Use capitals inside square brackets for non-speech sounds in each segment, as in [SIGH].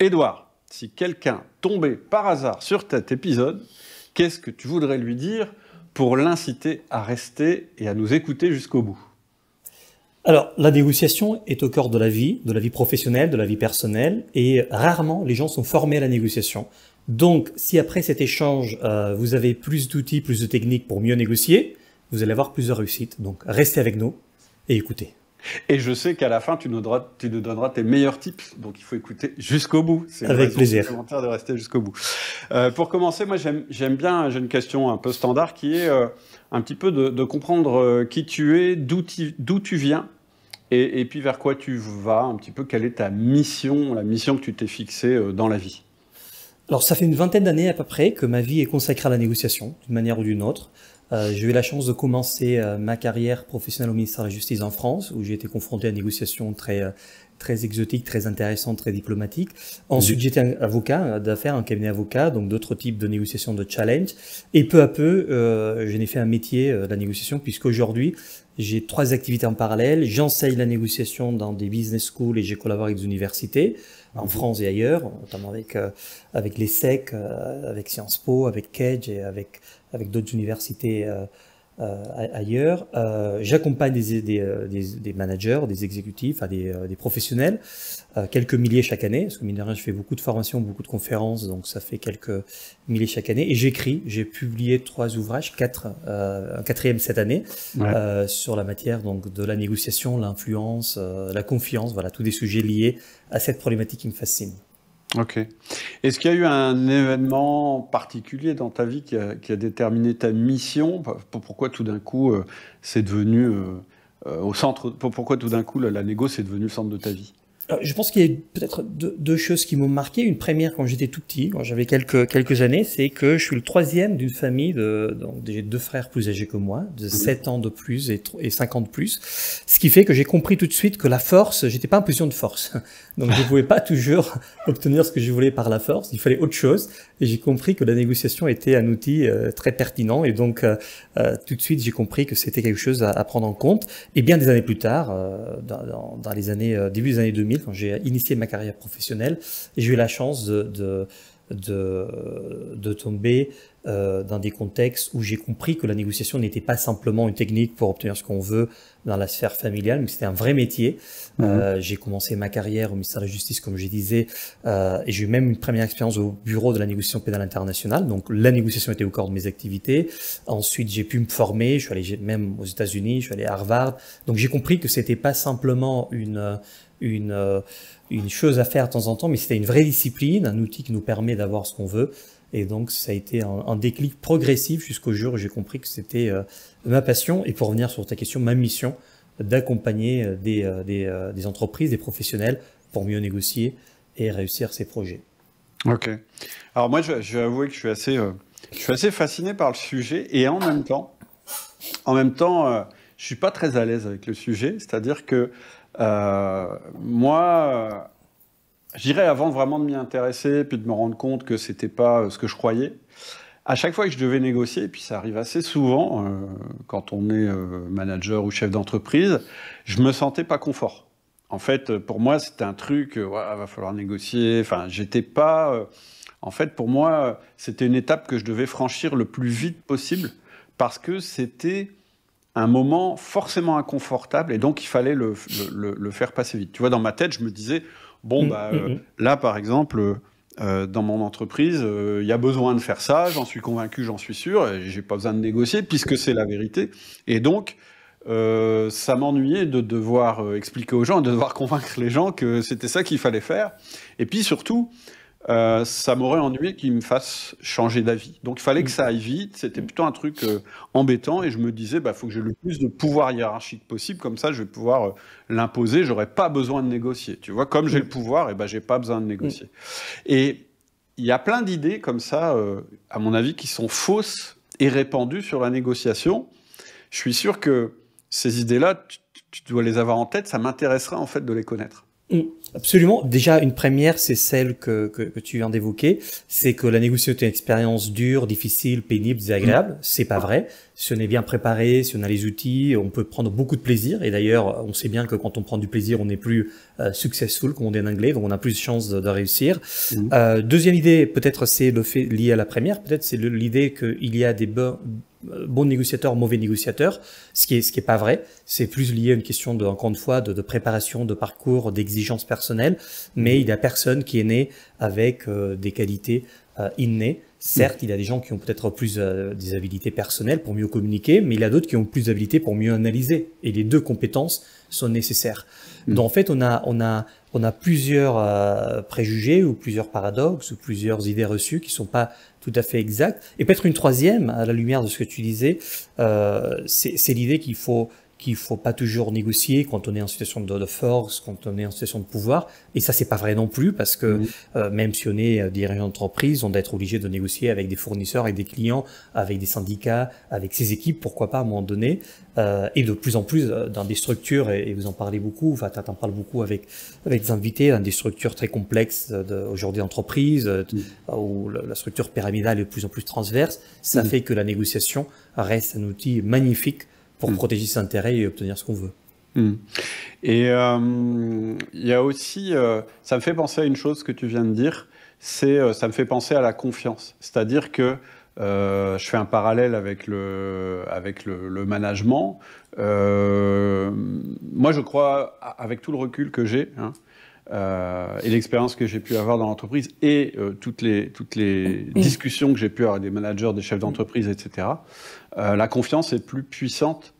Edouard, si quelqu'un tombait par hasard sur cet épisode, qu'est-ce que tu voudrais lui dire pour l'inciter à rester et à nous écouter jusqu'au bout alors, la négociation est au cœur de la vie, de la vie professionnelle, de la vie personnelle, et rarement les gens sont formés à la négociation. Donc, si après cet échange, euh, vous avez plus d'outils, plus de techniques pour mieux négocier, vous allez avoir plus de réussites. Donc, restez avec nous et écoutez. Et je sais qu'à la fin, tu nous, donneras, tes meilleurs tips. Donc, il faut écouter jusqu'au bout. C'est Avec plaisir. de rester jusqu'au bout. Euh, pour commencer, moi, j'aime, bien, j'ai une question un peu standard qui est euh, un petit peu de, comprendre euh, qui tu es, d'où, tu viens. et, puis vers quoi tu vas, un petit peu quelle est ta mission, la mission que tu t'es fixée dans la vie Alors ça fait une vingtaine d'années à peu près que ma vie est consacrée à la négociation, d'une manière ou d'une autre. Euh, j'ai eu la chance de commencer euh, ma carrière professionnelle au ministère de la Justice en France, où j'ai été confronté à des négociations très, euh, très exotiques, très intéressantes, très diplomatiques. Ensuite, j'étais avocat d'affaires, un cabinet avocat, donc d'autres types de négociations de challenge. Et peu à peu, je n'ai fait un métier, la négociation, puisqu'aujourd'hui, j'ai trois activités en parallèle. J'enseigne la négociation dans des business schools et j'ai collaboré avec des universités en France et ailleurs, notamment avec, avec l'ESSEC, euh, avec Sciences Po, avec Cage et avec avec d'autres universités euh, euh, ailleurs. Euh, j'accompagne des, managers, des exécutifs, des, professionnels, quelques milliers chaque année, parce que mine de je fais beaucoup de formations, beaucoup de conférences, donc ça fait quelques milliers chaque année. Et j'écris, j'ai publié trois ouvrages, quatre, un quatrième cette année, sur la matière donc de la négociation, l'influence, la confiance, voilà, tous des sujets liés à cette problématique qui me fascine. Ok. Est-ce qu'il y a eu un événement particulier dans ta vie qui a, déterminé ta mission Pourquoi tout d'un coup, euh, c'est devenu euh, euh, au centre Pourquoi tout d'un coup, la, la négo, c'est devenu le centre de ta vie euh, je pense qu'il y a peut-être deux, deux, choses qui m'ont marqué. Une première, quand j'étais tout petit, quand j'avais quelques, quelques années, c'est que je suis le troisième d'une famille de, donc j'ai deux frères plus âgés que moi, de 7 mhm. ans de plus et, et 5 ans de plus. Ce qui fait que j'ai compris tout de suite que la force, j'étais pas en position de force. [LAUGHS] Donc je [LAUGHS] pouvais pas toujours [LAUGHS] obtenir ce que je voulais par la force. Il fallait autre chose. Et j'ai compris que la négociation était un outil euh, très pertinent. Et donc, euh, tout de suite, j'ai compris que c'était quelque chose à, prendre en compte. Et bien des années plus tard, dans, dans, les années, début des années 2000, quand j'ai initié ma carrière professionnelle, j'ai eu la chance de, de, de, tomber euh, dans des contextes où j'ai compris que la négociation n'était pas simplement une technique pour obtenir ce qu'on veut dans la sphère familiale, mais c'était un vrai métier. Mhm. Euh, j'ai commencé ma carrière au ministère de la Justice, comme je disais, euh, et j'ai eu même une première expérience au bureau de la négociation pénale internationale. Donc la négociation était au corps de mes activités. Ensuite, j'ai pu me former. Je suis allé même aux États-Unis, je suis allé à Harvard. Donc j'ai compris que c'était pas simplement une une, euh, une chose à faire de temps en temps, mais c'était une vraie discipline, un outil qui nous permet d'avoir ce qu'on veut. Et donc, ça a été un, déclic progressif jusqu'au jour où j'ai compris que c'était euh, ma passion. Et pour revenir sur ta question, ma mission d'accompagner euh, des, des, entreprises, des professionnels pour mieux négocier et réussir ces projets. Ok. Alors moi, je, vais avouer que je suis assez, je suis assez fasciné par le sujet et en même temps, en même temps, je suis pas très à l'aise avec le sujet. C'est-à-dire que euh, moi, j'irais avant vraiment de m'y intéresser, puis de me rendre compte que c'était pas euh, ce que je croyais. À chaque fois que je devais négocier, et puis ça arrive assez souvent euh, quand on est manager ou chef d'entreprise, je me sentais pas confort. En fait, pour moi, c'était un truc, va falloir négocier. Enfin, j'étais pas. en fait, pour moi, c'était une étape que je devais franchir le plus vite possible parce que c'était un moment forcément inconfortable et donc il fallait le, faire passer vite. Tu vois, dans ma tête, je me disais, bon, mmh, bah, mmh, euh, mmh. là par exemple, euh, dans mon entreprise, euh, il y a besoin de faire ça, j'en suis convaincu, j'en suis sûr, et j'ai pas besoin de négocier puisque c'est la vérité. Et donc, ça m'ennuyait de devoir expliquer aux gens, de devoir convaincre les gens que c'était ça qu'il fallait faire. Et puis surtout, euh, ça m'aurait ennuyé qu'il me fasse changer d'avis. Donc il fallait que mm. ça aille vite, c'était mm. plutôt un truc euh, embêtant et je me disais, bah faut que j'ai le plus de pouvoir hiérarchique possible, comme ça je vais pouvoir euh, l'imposer, l'imposer, n'aurai pas besoin de négocier. Tu vois, comme j'ai mm. le pouvoir, et eh ben j'ai pas besoin de négocier. Et il y a plein d'idées comme ça, à mon avis, qui sont fausses et répandues sur la négociation. Je suis sûr que ces idées-là, tu, tu dois les avoir en tête, ça m'intéresserait en fait de les connaître. Mm. Absolument. Déjà, une première, c'est celle que, que, tu viens d'évoquer, c'est que la négociation est une expérience dure, difficile, pénible, désagréable. Mm. C'est pas vrai. Si on est bien préparé, si on a les outils, on peut prendre beaucoup de plaisir. Et d'ailleurs, on sait bien que quand on prend du plaisir, on est plus euh, successful, comme on dit en anglais, donc on a plus de chances de, réussir. Mm. Euh, deuxième idée, peut-être c'est le fait lié à la première, peut-être c'est l'idée qu'il y a des, euh, bon négociateur, mauvais négociateur, ce qui est ce qui est pas vrai. C'est plus lié à une question de encore une fois de, préparation, de parcours, d'exigence personnelle. Mais il y a personne qui est né avec euh, des qualités euh, innées. Certes, il y a des gens qui ont peut-être plus des habilités personnelles pour mieux communiquer, mais il y a d'autres qui ont plus d'habilités pour mieux analyser. Et les deux compétences sont nécessaires. Mm. Donc en fait, on a, on a, on a plusieurs euh, préjugés ou plusieurs paradoxes ou plusieurs idées reçues qui ne sont pas tout à fait exactes. Et peut-être une troisième, à la lumière de ce que tu disais, euh, c'est l'idée qu'il faut qu'il faut pas toujours négocier quand on est en situation de, force, quand on est en situation de pouvoir. Et ça, c'est pas vrai non plus parce que euh, même si on est euh, dirigeant d'entreprise, on doit être obligé de négocier avec des fournisseurs, avec des clients, avec des syndicats, avec ses équipes, pourquoi pas à un moment donné. Euh, et de plus en plus dans des structures, et, vous en parlez beaucoup, enfin, tu en parles beaucoup avec avec des invités, dans des structures très complexes de, aujourd'hui d'entreprise, où la, structure pyramidale est de plus en plus transverse, ça fait que la négociation reste un outil magnifique pour mm. protéger ses intérêts et obtenir ce qu'on veut. Mm. Et euh, il y a aussi, euh, ça me fait penser à une chose que tu viens de dire, c'est euh, ça me fait penser à la confiance. C'est-à-dire que je fais un parallèle avec le, avec le, management. moi, je crois, avec tout le recul que j'ai, hein, et l'expérience que j'ai pu avoir dans l'entreprise et toutes les, toutes les discussions que j'ai pu avoir avec des managers, des chefs d'entreprise, etc., la confiance est plus puissante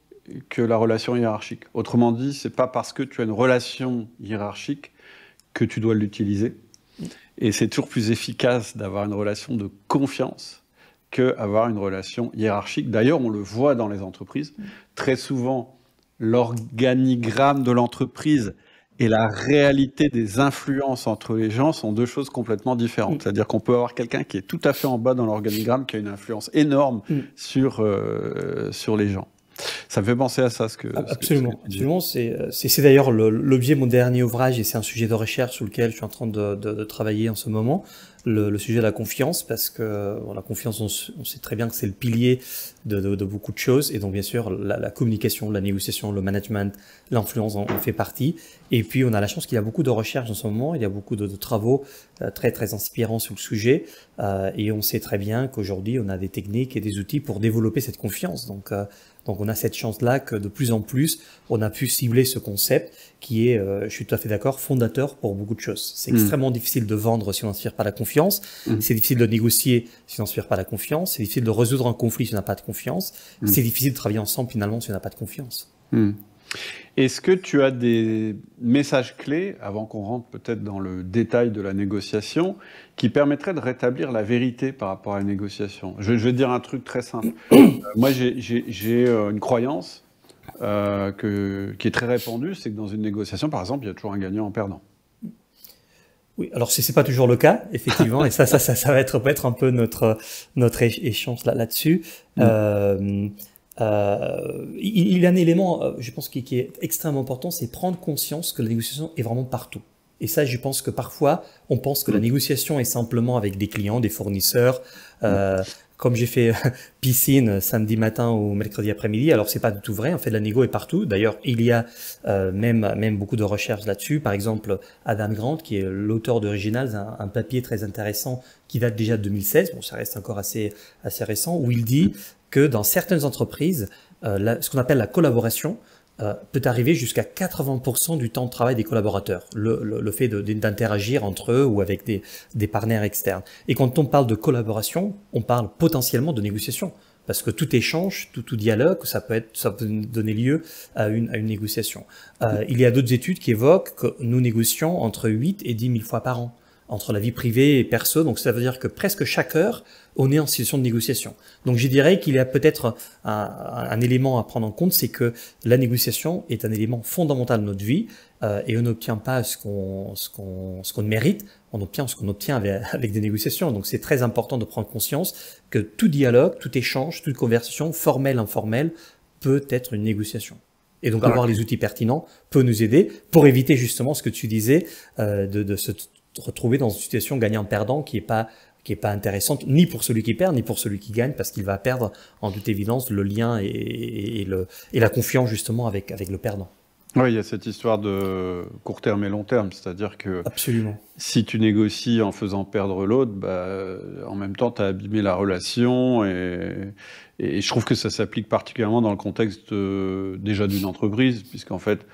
que la relation hiérarchique. Autrement dit, c'est pas parce que tu as une relation hiérarchique que tu dois l'utiliser. Et c'est toujours plus efficace d'avoir une relation de confiance qu'avoir une relation hiérarchique. D'ailleurs, on le voit dans les entreprises. Très souvent, l'organigramme de l'entreprise et la réalité des influences entre les gens sont deux choses complètement différentes. Mm. C'est-à-dire qu'on peut avoir quelqu'un qui est tout à fait en bas dans l'organigramme, qui a une influence énorme mm. sur, euh, sur les gens. Ça me fait penser à ça, ce que. Absolument, C'est euh, d'ailleurs l'objet de mon dernier ouvrage et c'est un sujet de recherche sur lequel je suis en train de, travailler en ce moment. Le, sujet de la confiance, parce que euh, la confiance, on sait très bien que c'est le pilier de, de, de, beaucoup de choses. Et donc, bien sûr, la, la communication, la négociation, le management, l'influence en, fait partie. Et puis, on a la chance qu'il y a beaucoup de recherches en ce moment. Il y a beaucoup de, travaux euh, très, très inspirants sur le sujet. Euh, et on sait très bien qu'aujourd'hui, on a des techniques et des outils pour développer cette confiance. Donc, euh, donc on a cette chance-là que de plus en plus, on a pu cibler ce concept qui est, euh, je suis tout à fait d'accord, fondateur pour beaucoup de choses. C'est mm. extrêmement difficile de vendre si on n'inspire pas la confiance. Mm. C'est difficile de négocier si on n'inspire pas la confiance. C'est difficile de résoudre un conflit si on n'a pas de confiance confiance. Mm. C'est difficile de travailler ensemble finalement si on n'a pas de confiance. Mm. Est-ce que tu as des messages clés, avant qu'on rentre peut-être dans le détail de la négociation, qui permettraient de rétablir la vérité par rapport à la négociation je, vais dire un truc très simple. Euh, moi, j'ai euh, une croyance euh, que, qui est très répandue, c'est que dans une négociation, par exemple, il y a toujours un gagnant et un perdant. Oui, alors c'est pas toujours le cas, effectivement, [LAUGHS] et ça, ça, ça, va être peut-être un peu notre notre échange là dessus mm. euh, euh, il, y a un élément, euh, je pense, qui, est extrêmement important, c'est prendre conscience que la négociation est vraiment partout. Et ça, je pense que parfois, on pense que la mm. négociation est simplement avec des clients, des fournisseurs, euh, mm comme j'ai fait [LAUGHS] piscine euh, samedi matin ou mercredi après-midi, alors c'est pas du tout vrai. En fait, la est partout. D'ailleurs, il y a euh, même même beaucoup de recherches là-dessus. Par exemple, Adam Grant, qui est l'auteur d'Originals, un, papier très intéressant qui date déjà de 2016. Bon, ça reste encore assez assez récent, où il dit que dans certaines entreprises, euh, ce qu'on appelle la collaboration euh, peut arriver jusqu'à 80% du temps de travail des collaborateurs, le, fait d'interagir entre eux ou avec des, partenaires externes. Et quand on parle de collaboration, on parle potentiellement de négociation, parce que tout échange, tout, tout dialogue, ça peut, donner lieu à une, négociation. Euh, il y a d'autres études qui évoquent que nous négocions entre 8 et 10 000 fois par an entre la vie privée et perso. Donc ça veut dire que presque chaque heure, on est en situation de négociation. Donc je dirais qu'il y a peut-être un, un, élément à prendre en compte, c'est que la négociation est un élément fondamental de notre vie euh, et on n'obtient pas ce qu'on ce qu'on ce qu'on mérite, on obtient ce qu'on obtient [LAUGHS] avec, des négociations. Donc c'est très important de prendre conscience que tout dialogue, tout échange, toute conversation, formelle, informelle, peut être une négociation. Et donc avoir les outils pertinents peut nous aider pour éviter justement ce que tu disais euh, de, de ce retrouver dans une situation gagnant-perdant qui est pas qui est pas intéressante ni pour celui qui perd ni pour celui qui gagne parce qu'il va perdre en toute évidence le lien et, le, et la confiance justement avec avec le perdant. Oui, il y a cette histoire de court terme et long terme, c'est-à-dire que Absolument. si tu négocies en faisant perdre l'autre, bah, en même temps, tu as abîmé la relation, et, et je trouve que ça s'applique particulièrement dans le contexte euh, déjà d'une entreprise, puisqu'en fait,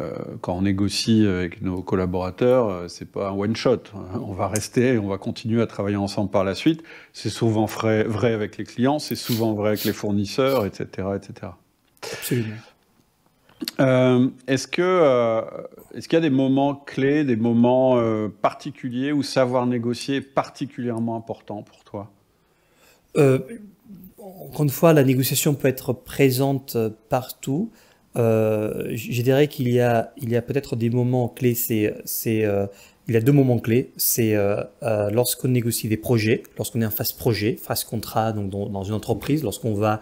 euh, quand on négocie euh, avec nos collaborateurs, euh, c'est pas un one shot. [LAUGHS] On va rester, on va continuer à travailler ensemble par la suite. C'est souvent vrai, avec les clients, c'est souvent vrai avec les fournisseurs, etc., etc. Absolument. est-ce que est-ce qu'il y a des moments clés, des moments particuliers où savoir négocier est particulièrement important pour toi Encore une fois, la négociation peut être présente partout. Euh, je dirais qu'il y a, il y a peut-être des moments clés. C'est, c'est, euh, il y a deux moments clés. C'est euh, lorsqu'on négocie des projets, lorsqu'on est en phase projet, phase contrat, donc dans, une entreprise, lorsqu'on va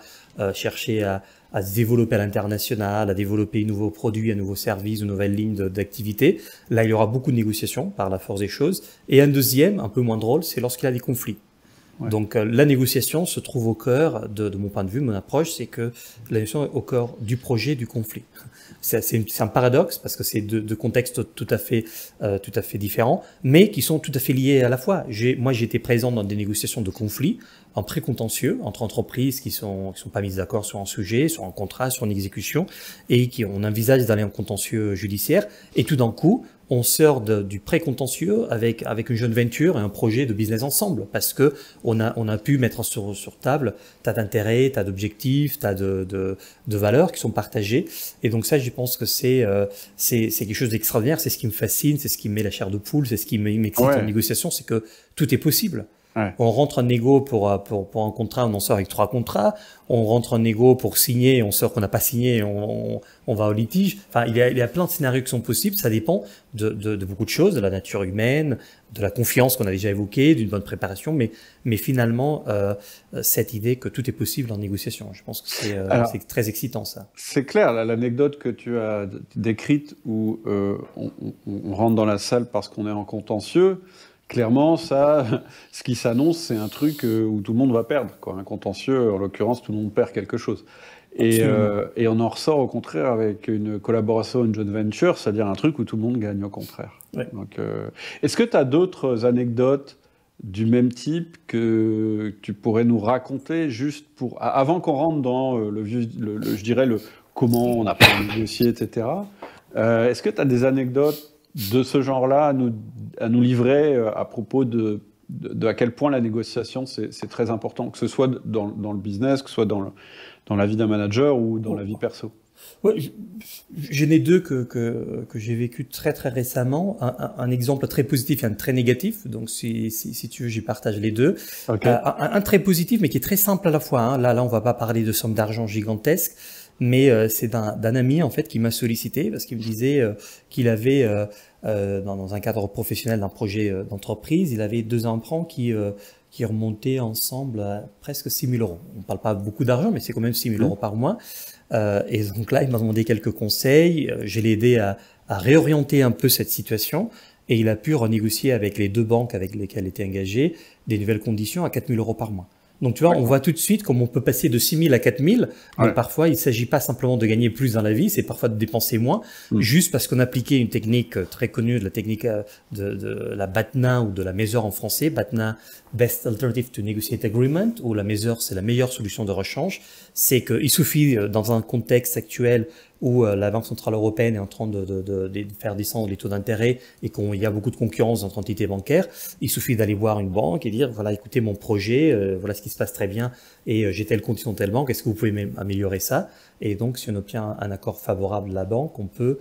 chercher à, se développer à l'international, à développer de nouveaux produits, un nouveaux services, une nouvelle ligne d'activité. Là, il y aura beaucoup de négociations par la force des choses. Et un deuxième, un peu moins drôle, c'est lorsqu'il y a des conflits. Donc euh, la négociation se trouve au cœur, de, mon point de vue, mon approche, c'est que la négociation est au cœur du projet, du conflit. [LAUGHS] C'est un paradoxe parce que c'est deux, contextes tout à fait, euh, tout à fait différents, mais qui sont tout à fait liés à la fois. Moi, été présent dans des négociations de conflit en précontentieux entre entreprises qui sont qui sont pas mises d'accord sur un sujet, sur un contrat, sur une exécution, et qui on envisage d'aller en contentieux judiciaire, et tout d'un coup, on sort du pré-contentieux avec, avec une jeune venture et un projet de business ensemble parce que on a, on a pu mettre sur, sur table tas d'intérêts, tas d'objectifs, tas de, de, de, valeurs qui sont partagées. Et donc ça, je pense que c'est euh, c'est quelque chose d'extraordinaire. C'est ce qui me fascine, c'est ce qui me met la chair de poule, c'est ce qui m'excite en négociation, c'est que tout est possible. On rentre en négo pour, euh, pour, pour, un contrat, on en sort avec trois contrats. On rentre en négo pour signer, on sort qu'on n'a pas signé, on, on, va au litige. Enfin, il y, a, il y a plein de scénarios qui sont possibles. Ça dépend de, de, beaucoup de choses, de la nature humaine, de la confiance qu'on a déjà évoquée, d'une bonne préparation. Mais, mais finalement, euh, cette idée que tout est possible en négociation, je pense que c'est euh, très excitant ça. C'est clair, l'anecdote que tu as décrite où on, rentre dans la salle parce qu'on est en contentieux clairement, ça, [LAUGHS] ce qui s'annonce, c'est un truc euh, où tout le monde va perdre. Quoi. Un contentieux, en l'occurrence, tout le monde perd quelque chose. Euh, et, on en ressort au contraire avec une collaboration, une joint venture, c'est-à-dire un truc où tout le monde gagne au contraire. Euh, est-ce que tu as d'autres anecdotes du même type que tu pourrais nous raconter juste pour avant qu'on rentre dans le, vieux, je dirais le comment on a pas dossier etc. est-ce que tu as des anecdotes de ce genre-là à nous, nous livrer euh, à propos de, de, à quel point la négociation, c'est très important, que ce soit dans, le business, que ce soit dans, dans la vie d'un manager ou dans la vie perso. Ouais, J'en deux que, que, j'ai vécu très très récemment. Un, exemple très positif et un très négatif. Donc si, si, tu veux, j'y partage les deux. Euh, un, très positif mais qui est très simple à la fois. Hein. Là, là, on va pas parler de sommes d'argent gigantesques mais euh, c'est d'un ami en fait qui m'a sollicité parce qu'il me disait euh, qu'il avait euh, dans, un cadre professionnel d'un projet d'entreprise, il avait deux emprunts qui qui remontaient ensemble à presque 6 000 euros. On ne parle pas beaucoup d'argent, mais c'est quand même 6 000 mmh. euros par mois. et donc là, il m'a demandé quelques conseils. J'ai l'ai aidé à, à réorienter un peu cette situation. Et il a pu renégocier avec les deux banques avec lesquelles il était engagé des nouvelles conditions à 4 000 euros par mois. Donc tu vois, on voit tout de suite comment on peut passer de 6 000 à 4 000. Mais Parfois, il ne s'agit pas simplement de gagner plus dans la vie, c'est parfois de dépenser moins, mm. juste parce qu'on appliquait une technique euh, très connue, de la technique euh, de, la BATNA ou de la MESURE en français, BATNA, Best Alternative to Negotiate Agreement, où la MESURE, c'est la meilleure solution de rechange. C'est qu'il suffit, euh, dans un contexte actuel, où euh, la Banque Centrale Européenne est en train de, faire descendre les taux d'intérêt et qu'il y a beaucoup de concurrence entre entités bancaires, il suffit d'aller voir une banque et dire, voilà, écoutez mon projet, euh, voilà ce qui se passe très bien et euh, j'ai telle condition de telle banque, est-ce que vous pouvez améliorer ça Et donc, si on obtient un accord favorable de la banque, on peut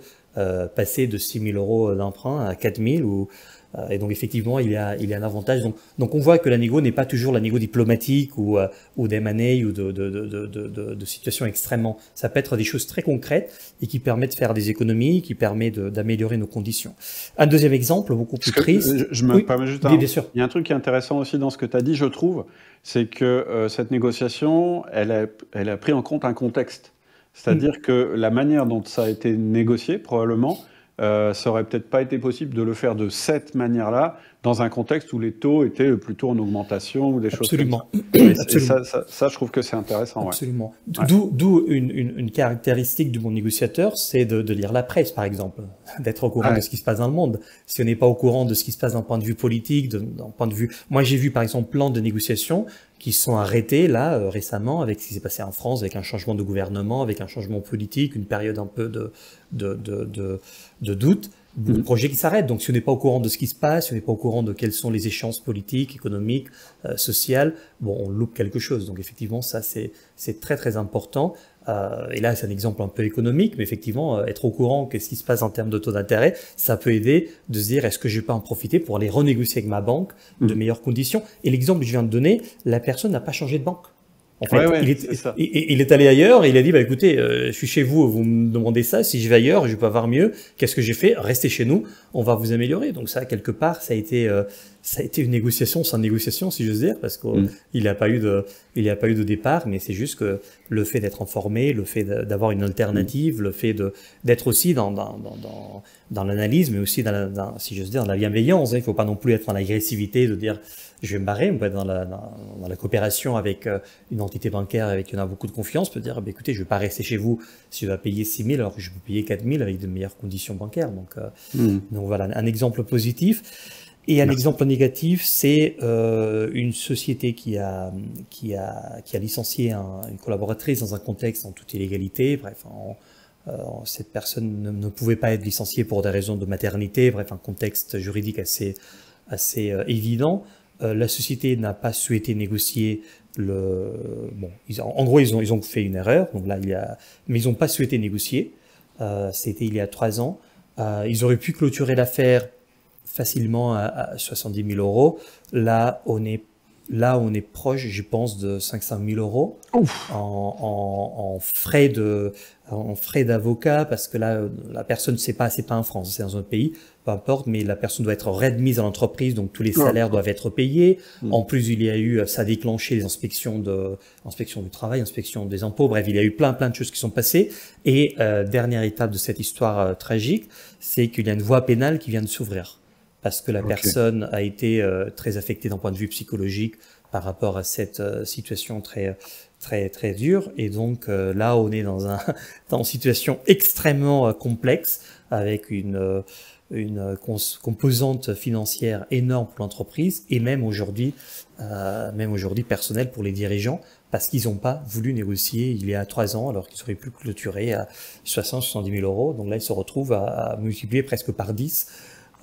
passer de 6 000 euros d'emprunt à 4 000 ou euh, et donc effectivement, il y a, il y a un avantage. Donc, donc on voit que la négo n'est pas toujours la négo diplomatique ou, euh, ou ou de, de, de, situations extrêmement. Ça peut être des choses très concrètes et qui permettent de faire des économies, qui permettent d'améliorer nos conditions. Un deuxième exemple, beaucoup plus triste. Euh, je, me permets juste Oui, bien sûr. Il y a un truc qui est intéressant aussi dans ce que tu as dit, je trouve, c'est que euh, cette négociation, elle a, elle a pris en compte un contexte. C'est-à-dire hmm. que la manière dont ça a été négocié, probablement, euh, ça aurait peut-être pas été possible de le faire de cette manière-là, dans un contexte où les taux étaient plutôt en augmentation ou des choses comme ça. Absolument. Ça, ça, je trouve que c'est intéressant. Absolument. D'où une, caractéristique du bon négociateur, c'est de, lire la presse, par exemple, [LAUGHS] d'être au courant de ce qui se passe dans le monde. Si on n'est pas au courant de ce qui se passe d'un point de vue politique, d'un point de vue... Moi, j'ai vu, par exemple, plans de négociation qui sont arrêtés là euh, récemment avec ce qui s'est passé en France, avec un changement de gouvernement, avec un changement politique, une période un peu de, de, de doute le mm-hmm. projet qui s'arrête. Donc si on n'est pas au courant de ce qui se passe, si on n'est pas au courant de quelles sont les échéances politiques, économiques, euh, sociales, bon, on loupe quelque chose. Donc effectivement, ça c'est très très important. Euh, et là, c'est un exemple un peu économique, mais effectivement, euh, être au courant de ce qui se passe en termes de taux d'intérêt, ça peut aider de se dire est-ce que je vais pas en profiter pour aller renégocier avec ma banque de mm-hmm. meilleures conditions. Et l'exemple que je viens de donner, la personne n'a pas changé de banque. En fait, il, est, Il, est, allé ailleurs et il a dit bah écoutez, euh, je suis chez vous, vous me demandez ça, si je vais ailleurs, je vais pas voir mieux. Qu'est-ce que j'ai fait Restez chez nous, on va vous améliorer. Donc ça, quelque part, ça a été euh, ça a été une négociation sans négociation, si j'ose dire, parce qu'il mm. pas eu de il n'y a pas eu de départ, mais c'est juste que le fait d'être informé, le fait d'avoir une alternative, mm. le fait de d'être aussi dans dans, dans, dans, l'analyse, mais aussi dans, la, dans si dire dans la bienveillance. Hein. Il ne faut pas non plus être dans l'agressivité de dire je vais me barrer, on dans la, coopération avec euh, une entité bancaire avec qui on a beaucoup de confiance, peut dire, ah, bah, écoutez, je ne vais pas rester chez vous si je dois payer 6 000 alors que je peux payer 4 000 avec de meilleures conditions bancaires. Donc, euh, hmm. donc voilà, un exemple positif. Et un exemple négatif, c'est euh, une société qui a, qui a, qui a licencié une collaboratrice dans un contexte en toute illégalité. Bref, cette personne ne, pouvait pas être licenciée pour des raisons de maternité. Bref, un contexte juridique assez, assez évident. Euh, la société n'a pas souhaité négocier le. Bon, ils, en, gros, ils ont, ils ont fait une erreur. Donc là, il y a, mais ils n'ont pas souhaité négocier. Euh, c'était il y a trois ans. Euh, ils auraient pu clôturer l'affaire facilement à, 70 000 euros. Là, on est là, on est proche, je pense, de 500 000 euros En, frais de en frais d'avocat parce que là, la personne ne sait pas, c'est pas en France, c'est dans un pays peu importe, mais la personne doit être redmise à l'entreprise, donc tous les salaires doivent être payés. Mm. En plus, il y a eu, euh, ça a déclenché les inspections de, inspection du travail, inspection des impôts. Bref, il y a eu plein, plein de choses qui sont passées. Et euh, dernière étape de cette histoire euh, tragique, c'est qu'il y a une voie pénale qui vient de s'ouvrir parce que la personne a été très affectée d'un point de vue psychologique par rapport à cette situation très très très dure. Et donc là, on est dans un [LAUGHS] dans une situation extrêmement complexe avec une une euh, composante financière énorme pour l'entreprise et même aujourd'hui, euh, même aujourd'hui personnelle pour les dirigeants parce qu'ils n'ont pas voulu négocier il y a trois ans alors qu'ils auraient pu clôturer à 60-70 000 euros. Donc là, ils se retrouvent à, multiplier presque par 10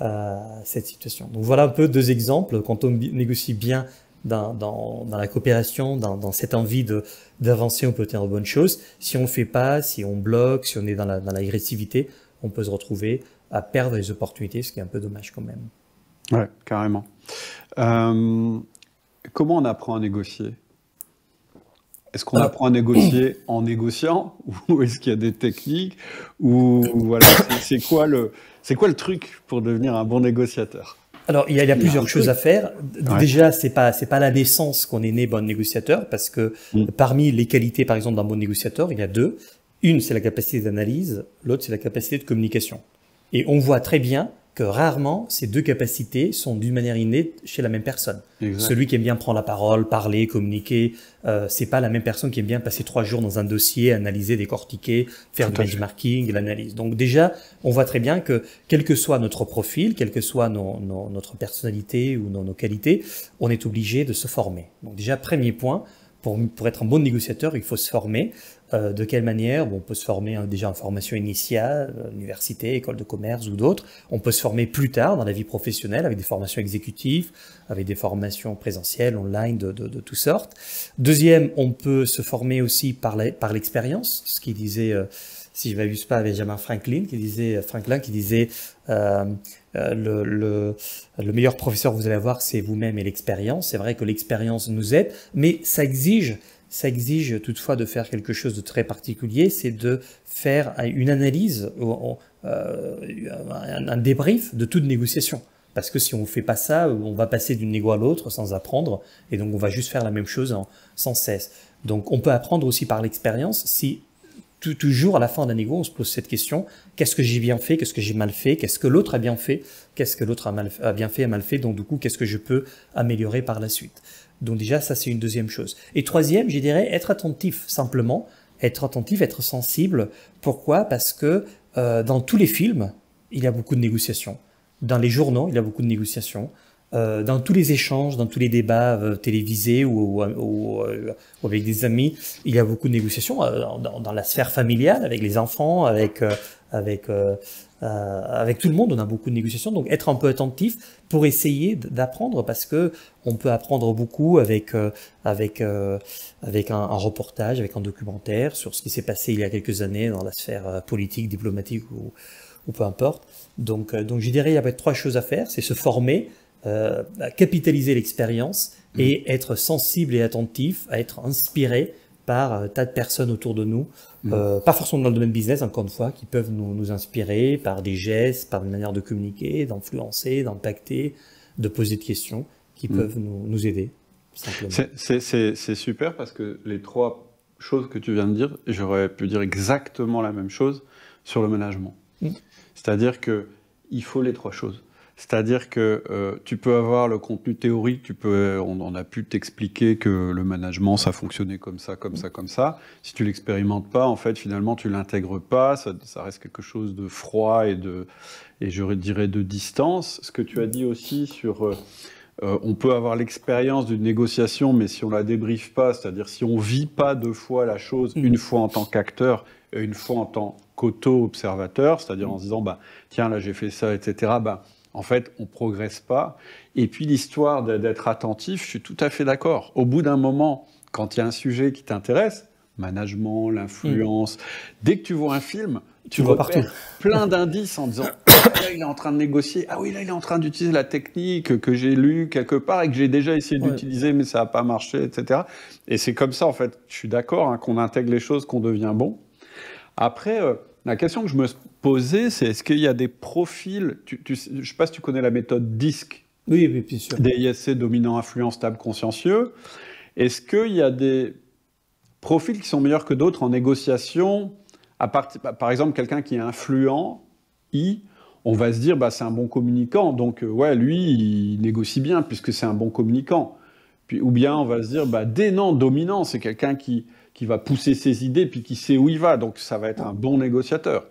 euh, cette situation. Donc voilà un peu deux exemples. Quand on négocie bien dans, dans, dans, la coopération, dans, dans cette envie de d'avancer, on peut être de bonnes choses. Si on ne fait pas, si on bloque, si on est dans l'agressivité, on peut se retrouver à perdre les opportunités, ce qui est un peu dommage quand même. Ouais, carrément. Euh, comment on apprend à négocier Est-ce qu'on euh. apprend à négocier [COUGHS] en négociant Ou est-ce qu'il y a des techniques Ou voilà, c'est quoi, le, quoi le truc pour devenir un bon négociateur alors, il y a, plusieurs choses à faire. Déjà, c'est pas c'est pas la naissance qu'on est né bon négociateur, parce que mm. parmi les qualités, par exemple, d'un bon négociateur, il y a deux. Une, c'est la capacité d'analyse. L'autre, c'est la capacité de communication. Et on voit très bien que rarement ces deux capacités sont d'une manière innée chez la même personne. Celui qui aime bien prendre la parole, parler, communiquer, euh, c'est pas la même personne qui aime bien passer trois jours dans un dossier, analyser, décortiquer, faire du benchmarking, l'analyse. Donc déjà, on voit très bien que quel que soit notre profil, quel que soit notre personnalité ou nos, qualités, on est obligé de se former. Donc déjà, premier point, pour être un bon négociateur, il faut se former. Euh, de quelle manière On peut se former hein, déjà en formation initiale, euh, université, école de commerce ou d'autres. On peut se former plus tard dans la vie professionnelle avec des formations exécutives, avec des formations présentielles, online, de, toutes sortes. Deuxième, on peut se former aussi par l'expérience, ce qui disait... Euh, si je m'abuse pas, Benjamin Franklin qui disait Franklin qui disait le, le, le, meilleur professeur que vous allez avoir, c'est vous-même et l'expérience. C'est vrai que l'expérience nous aide, mais ça exige ça exige toutefois de faire quelque chose de très particulier, c'est de faire une analyse, euh, un débrief de toute négociation. Parce que si on ne fait pas ça, on va passer d'une négo à l'autre sans apprendre, et donc on va juste faire la même chose sans cesse. Donc on peut apprendre aussi par l'expérience si toujours à la fin d'un négo, on se pose cette question qu'est-ce que j'ai bien fait Qu'est-ce que j'ai mal fait Qu'est-ce que l'autre a bien fait Qu'est-ce que l'autre a, a, bien fait, a mal fait Donc, du coup, qu'est-ce que je peux améliorer par la suite donc déjà, ça c'est une deuxième chose. Et troisième, je dirais être attentif simplement, être attentif, être sensible. Pourquoi Parce que euh, dans tous les films, il y a beaucoup de négociations. Dans les journaux, il y a beaucoup de négociations. Euh, dans tous les échanges, dans tous les débats euh, télévisés ou, avec des amis, il y a beaucoup de négociations dans, la sphère familiale, avec les enfants, avec avec avec tout le monde. On a beaucoup de négociations. Donc être un peu attentif, pour essayer d'apprendre parce que on peut apprendre beaucoup avec euh, avec euh, avec un, reportage, avec un documentaire sur ce qui s'est passé il y a quelques années dans la sphère euh, politique, diplomatique ou, peu importe. Donc donc je dirais il y a trois choses à faire, c'est se former, à capitaliser l'expérience mmh. et être sensible et attentif, à être inspiré par tas de personnes autour de nous Parfois, euh, pas forcément dans le domaine business, encore une fois, qui peuvent nous, inspirer par des gestes, par une manières de communiquer, d'influencer, d'impacter, de poser des questions, qui mm. peuvent nous, aider. C'est super parce que les trois choses que tu viens de dire, j'aurais pu dire exactement la même chose sur le management. Mm. C'est-à-dire que il faut les trois choses. C'est-à-dire que euh, tu peux avoir le contenu théorique, tu peux, on, a pu t'expliquer que le management, ça fonctionnait comme ça, comme ça, comme ça. Si tu l'expérimentes pas, en fait, finalement, tu l'intègres pas, ça, reste quelque chose de froid et de, et je dirais de distance. Ce que tu as dit aussi sur, euh, euh, on peut avoir l'expérience d'une négociation, mais si on la débriefe pas, c'est-à-dire si on vit pas deux fois la chose, mm. une fois en tant qu'acteur et une fois en tant qu'auto-observateur, c'est-à-dire en se disant, bah, tiens, là, j'ai fait ça, etc., en fait, on ne progresse pas. Et puis l'histoire d'être attentif, je suis tout à fait d'accord. Au bout d'un moment, quand il y a un sujet qui t'intéresse, management, l'influence, hmm. dès que tu vois un film, tu, vois [LAUGHS] plein d'indices en disant [COUGHS] ah il est en train de négocier, ah oui là il est en train d'utiliser la technique que j'ai lue quelque part et que j'ai déjà essayé d'utiliser mais ça n'a pas marché, etc. Et c'est comme ça en fait, je suis d'accord hein, qu'on intègre les choses, qu'on devient bon. Après, euh, la question que je me poser, c'est est-ce qu'il y a des profils Je ne sais pas si tu connais la méthode DISC. Oui, bien sûr. consciencieux. Est-ce qu'il y a des profils qui sont meilleurs que d'autres en négociation à bah, Par exemple, quelqu'un qui est influent, I, on va se dire, bah, c'est un bon communicant, donc euh, ouais, lui, il négocie bien puisque c'est un bon communicant. Puis, ou bien on va se dire, bah, non, dominant, c'est quelqu'un qui, qui va pousser ses idées puis qui sait où il va, donc ça va être un bon négociateur.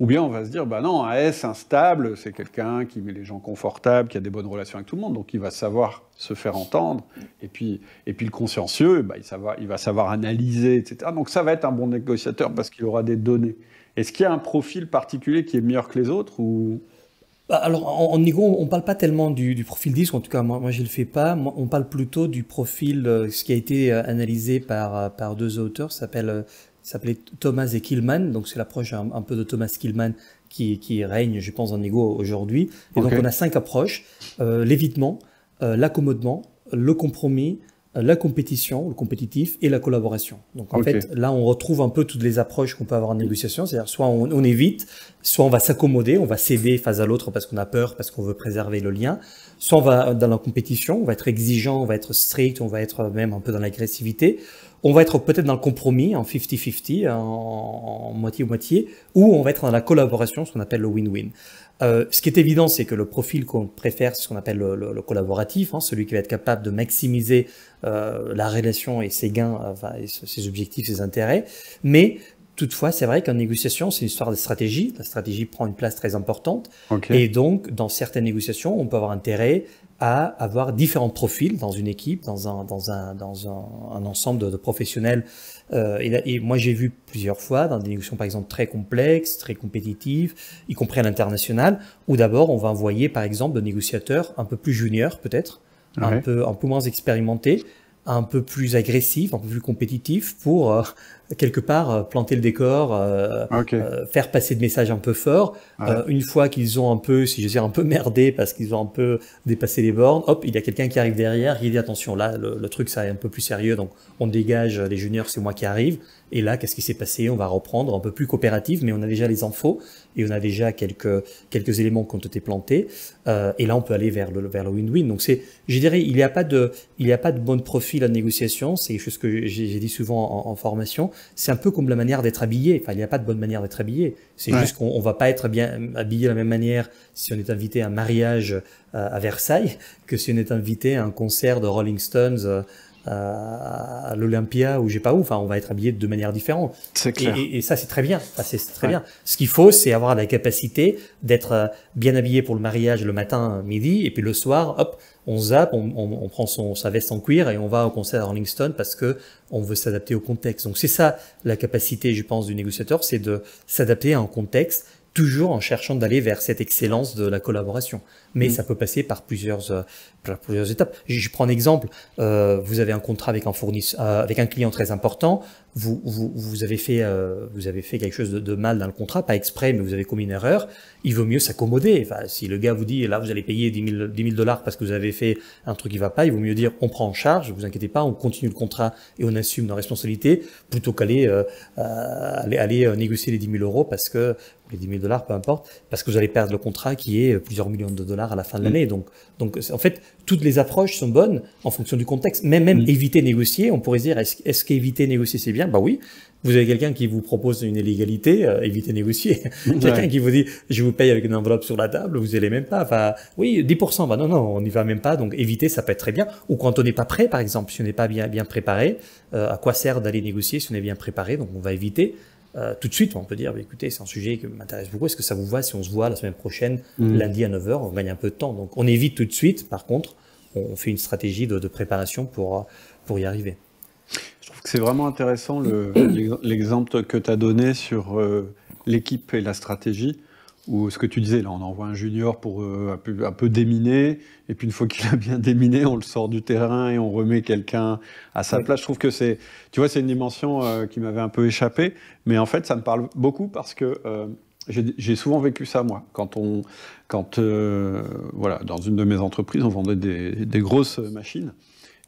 Ou bien on va se dire, bah non, un S instable, c'est quelqu'un qui met les gens confortables, qui a des bonnes relations avec tout le monde, donc il va savoir se faire entendre. Et puis, et puis le consciencieux, bah, il, va savoir analyser, etc. Donc ça va être un bon négociateur parce qu'il aura des données. Est-ce qu'il y a un profil particulier qui est meilleur que les autres ou... Bah, alors, en, on ne parle pas tellement du, profil disque, en tout cas, moi, moi je ne le fais pas. on parle plutôt du profil, euh, ce qui a été euh, analysé par, euh, par deux auteurs, s'appelle s'appelait Thomas et Killman. Donc c'est l'approche un, peu de Thomas Killman qui, qui règne, je pense, en égo aujourd'hui. Et donc on a cinq approches euh, l'évitement, euh, l'accommodement, le compromis, euh, la compétition, le compétitif et la collaboration. Donc en fait, là, on retrouve un peu toutes les approches qu'on peut avoir en négociation. C'est-à-dire soit on, on, évite, soit on va s'accommoder, on va céder face à l'autre parce qu'on a peur, parce qu'on veut préserver le lien. Soit on va dans la compétition, on va être exigeant, on va être strict, on va être même un peu dans l'agressivité on va être peut-être dans le compromis, en 50-50, en moitié-moitié, ou on va être dans la collaboration, ce qu'on appelle le win-win. Euh, ce qui est évident, c'est que le profil qu'on préfère, c'est ce qu'on appelle le, collaboratif, hein, celui qui va être capable de maximiser euh, la relation et ses gains, euh, ses objectifs, ses intérêts. Mais Toutefois, c'est vrai qu'en négociation, c'est une histoire de stratégie. La stratégie prend une place très importante. Et donc, dans certaines négociations, on peut avoir intérêt à avoir différents profils dans une équipe, dans un, dans un, dans un, un ensemble de, professionnels. Euh, et, moi, j'ai vu plusieurs fois dans des négociations, par exemple, très complexes, très compétitives, y compris à l'international, où d'abord on va envoyer, par exemple, de négociateurs un peu plus juniors, peut-être, un, peu, un peu moins expérimentés, un peu plus agressifs, un peu plus compétitifs, pour euh, quelque part euh, planter le décor, euh, euh faire passer le messages un peu fort. Euh, une fois qu'ils ont un peu, si je dire, un peu merdé parce qu'ils ont un peu dépassé les bornes, hop, il y a quelqu'un qui arrive derrière qui dit attention, là le, truc ça est un peu plus sérieux, donc on dégage les juniors, c'est moi qui arrive. Et là, qu'est-ce qui s'est passé On va reprendre un peu plus coopérative, mais on a déjà les infos et on a déjà quelques quelques éléments qui ont été plantés. Euh, et là, on peut aller vers le vers le win-win. Donc c'est, je dirais, il n'y a pas de il n'y a pas de bon profil à négociation. C'est quelque chose que j'ai dit souvent en, en formation c'est un peu comme la manière d'être habillé. Enfin, il n'y a pas de bonne manière d'être habillé. C'est juste qu'on ne va pas être bien habillé de la même manière si on est invité à un mariage euh, à Versailles que si on est invité à un concert de Rolling Stones euh, à l'Olympia ou j'ai pas où. Enfin, on va être habillé de manière différente. C'est Et, ça, c'est très bien. Enfin, c'est très bien. Ce qu'il faut, c'est avoir la capacité d'être euh, bien habillé pour le mariage le matin, midi, et puis le soir, hop, on zappe, on, prend sa veste en cuir et on va au concert à Rolling Stone parce que on veut s'adapter au contexte. Donc c'est ça la capacité, je pense, du négociateur, c'est de s'adapter à un contexte toujours en cherchant d'aller vers cette excellence de la collaboration. Mais mm. ça peut passer par plusieurs, euh, plusieurs étapes. Je, prends un exemple. Euh, vous avez un contrat avec un fournisseur, euh, avec un client très important. Vous, vous, avez fait, euh, vous avez fait quelque chose de, mal dans le contrat, pas exprès, mais vous avez commis une erreur. Il vaut mieux s'accommoder. Enfin, si le gars vous dit là, vous allez payer 10 000, dollars parce que vous avez fait un truc qui va pas, il vaut mieux dire on prend en charge. Vous inquiétez pas, on continue le contrat et on assume nos responsabilités plutôt qu'aller aller, aller négocier les 10 000 euros parce que les 10 000 dollars, peu importe, parce que vous allez perdre le contrat qui est plusieurs millions de dollars à la fin de mmh. l'année. Donc, donc en fait, toutes les approches sont bonnes en fonction du contexte. Même, même éviter négocier, on pourrait dire, est-ce qu'éviter négocier c'est bien Bah oui. Vous avez quelqu'un qui vous propose une illégalité, euh, éviter négocier. [LAUGHS] quelqu'un qui vous dit, je vous paye avec une enveloppe sur la table, vous allez même pas. Enfin, oui, 10%, bah non, non, on n'y va même pas. Donc éviter, ça peut être très bien. Ou quand on n'est pas prêt, par exemple, si on n'est pas bien, bien préparé, euh, à quoi sert d'aller négocier si on est bien préparé Donc on va éviter. Euh, tout de suite, on peut dire, bah, écoutez, c'est un sujet qui m'intéresse beaucoup, est-ce que ça vous va si on se voit la semaine prochaine, mm. lundi à 9h, on gagne un peu de temps. Donc on évite tout de suite, par contre, on fait une stratégie de, préparation pour, euh, pour y arriver. Je trouve que c'est vraiment intéressant l'exemple que tu as donné sur euh, l'équipe et la stratégie ou ce que tu disais, là, on envoie un junior pour euh, un, peu, déminer, et puis une fois qu'il a bien déminé, on le sort du terrain et on remet quelqu'un à sa place. Je trouve que c'est, tu vois, c'est une dimension euh, qui m'avait un peu échappé, mais en fait, ça me parle beaucoup parce que euh, j'ai souvent vécu ça, moi. Quand on, quand, voilà, dans une de mes entreprises, on vendait des, grosses machines,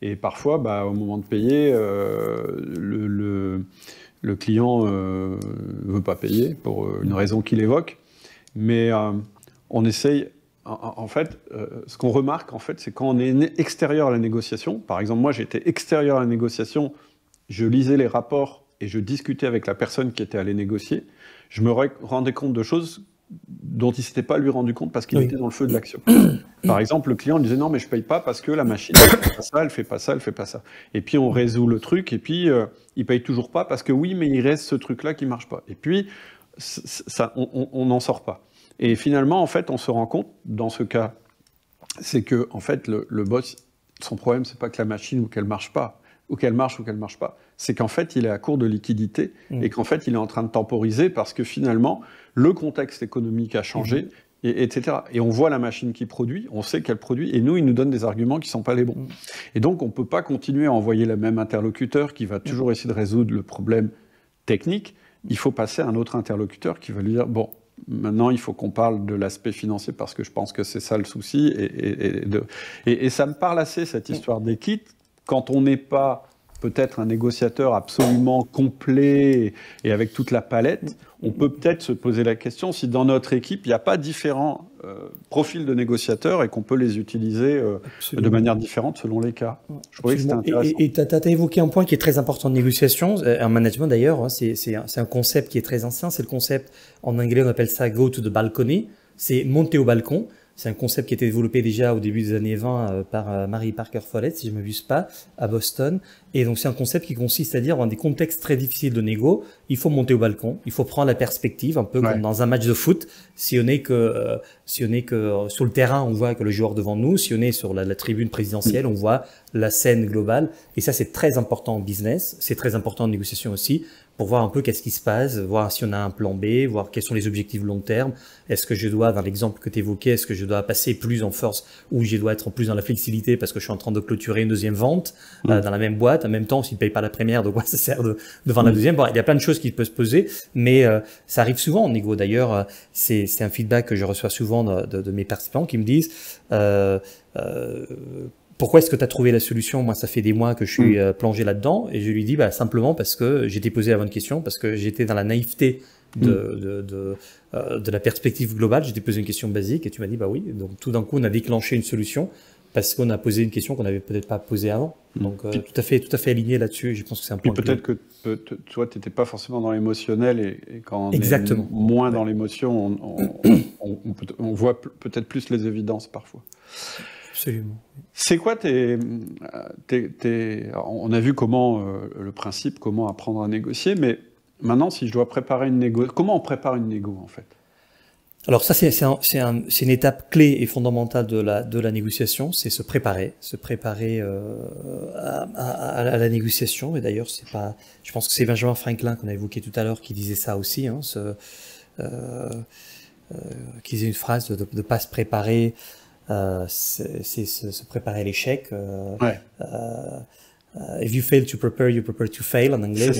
et parfois, bah, au moment de payer, le, le, le, client ne veut pas payer pour une raison qu'il évoque. Mais euh, on essaye, en, fait, euh, ce qu'on remarque, en fait, c'est quand on est extérieur à la négociation, par exemple, moi j'étais extérieur à la négociation, je lisais les rapports et je discutais avec la personne qui était allée négocier, je me rendais compte de choses dont il ne s'était pas lui rendu compte parce qu'il était dans le feu de l'action. [COUGHS] Par exemple, le client disait non mais je paye pas parce que la machine ne [COUGHS] fait pas ça, elle fait pas ça, elle fait pas ça. Et puis on résout le truc et puis il euh, il paye toujours pas parce que oui mais il reste ce truc là qui marche pas. Et puis on n'en sort pas. Et finalement, en fait, on se rend compte, dans ce cas, c'est que, en fait, le, boss, son problème, c'est pas que la machine ou qu'elle marche pas, ou qu'elle marche ou qu'elle marche pas. C'est qu'en fait, il est à court de liquidité mm. et qu'en fait, il est en train de temporiser parce que finalement, le contexte économique a changé, mm. etc. Et on voit la machine qui produit, on sait qu'elle produit, et nous, il nous donne des arguments qui ne sont pas les bons. Mm. Et donc, on ne peut pas continuer à envoyer le même interlocuteur qui va toujours essayer de résoudre le problème technique il faut passer à un autre interlocuteur qui va lui dire, bon, maintenant il faut qu'on parle de l'aspect financier parce que je pense que c'est ça le souci. Et, et, ça me parle assez, cette mm. histoire des kits, quand on n'est pas peut-être un négociateur absolument complet et avec toute la palette, on peut peut-être se poser la question si dans notre équipe, il n'y a pas différents euh, profils de négociateurs et qu'on peut les utiliser euh, de manière différente selon les cas. Je trouvais que c'était intéressant. Et tu as, évoqué un point qui est très important en négociation, en euh, management d'ailleurs, hein, c'est un, un, concept qui est très ancien, c'est le concept, en anglais on appelle ça « go to the balcony », c'est monter au balcon. C'est un concept qui a été développé déjà au début des années 20 euh, par euh, Marie Parker Follett, si je ne m'abuse pas, à Boston. Et donc c'est un concept qui consiste à dire, dans des contextes très difficiles de négo, il faut monter au balcon, il faut prendre la perspective, un peu comme dans un match de foot. Si on est que, euh, si on est que sur le terrain, on voit que le joueur devant nous. Si on est sur la tribune présidentielle, on voit la scène globale. Et ça, c'est très important en business, c'est très important en négociation aussi pour voir un peu qu'est-ce qui se passe, voir si on a un plan B, voir quels sont les objectifs long terme. Est-ce que je dois, dans l'exemple que tu évoquais, est-ce que je dois passer plus en force ou je dois être plus dans la flexibilité parce que je suis en train de clôturer une deuxième vente mm. euh, dans la même boîte. En même temps, s'il ne paye pas la première, de quoi [LAUGHS] ça sert de, de vendre la mm. deuxième bon, Il y a plein de choses qui peuvent se poser, mais euh, ça arrive souvent, au niveau. D'ailleurs, euh, c'est un feedback que je reçois souvent de, de, de mes participants qui me disent... Euh, euh, pourquoi est-ce que tu as trouvé la solution Moi, ça fait des mois que je suis mm. euh, plongé là-dedans. Et je lui dis, bah, simplement parce que j'étais posé avant bonne question, parce que j'étais dans la naïveté de, mm. de, de, euh, de, la perspective globale. J'étais posé une question basique et tu m'as dit, bah oui. Donc, tout d'un coup, on a déclenché une solution parce qu'on a posé une question qu'on n'avait peut-être pas posée avant. Mm. Donc, euh, tout, à fait, tout à fait aligné là-dessus. Je pense que c'est un point. peut-être que toi, tu n'étais pas forcément dans l'émotionnel et, quand on Exactement. est moins dans l'émotion, on, on, on, on voit peut-être plus les évidences parfois. Absolument. C'est quoi tes, tes, On a vu comment euh, le principe, comment apprendre à négocier, mais maintenant, si je dois préparer une négo, comment on prépare une négo en fait alors ça, c'est c'est une étape clé et fondamentale de la, de la négociation, c'est se préparer, se préparer euh, à, la négociation. Et d'ailleurs, c'est pas, je pense que c'est Benjamin Franklin qu'on a évoqué tout à l'heure qui disait ça aussi, hein, ce, euh, qui disait une phrase de ne pas se préparer euh, c'est se, préparer à l'échec. Euh, euh, if you fail to prepare, you prepare to fail en anglais.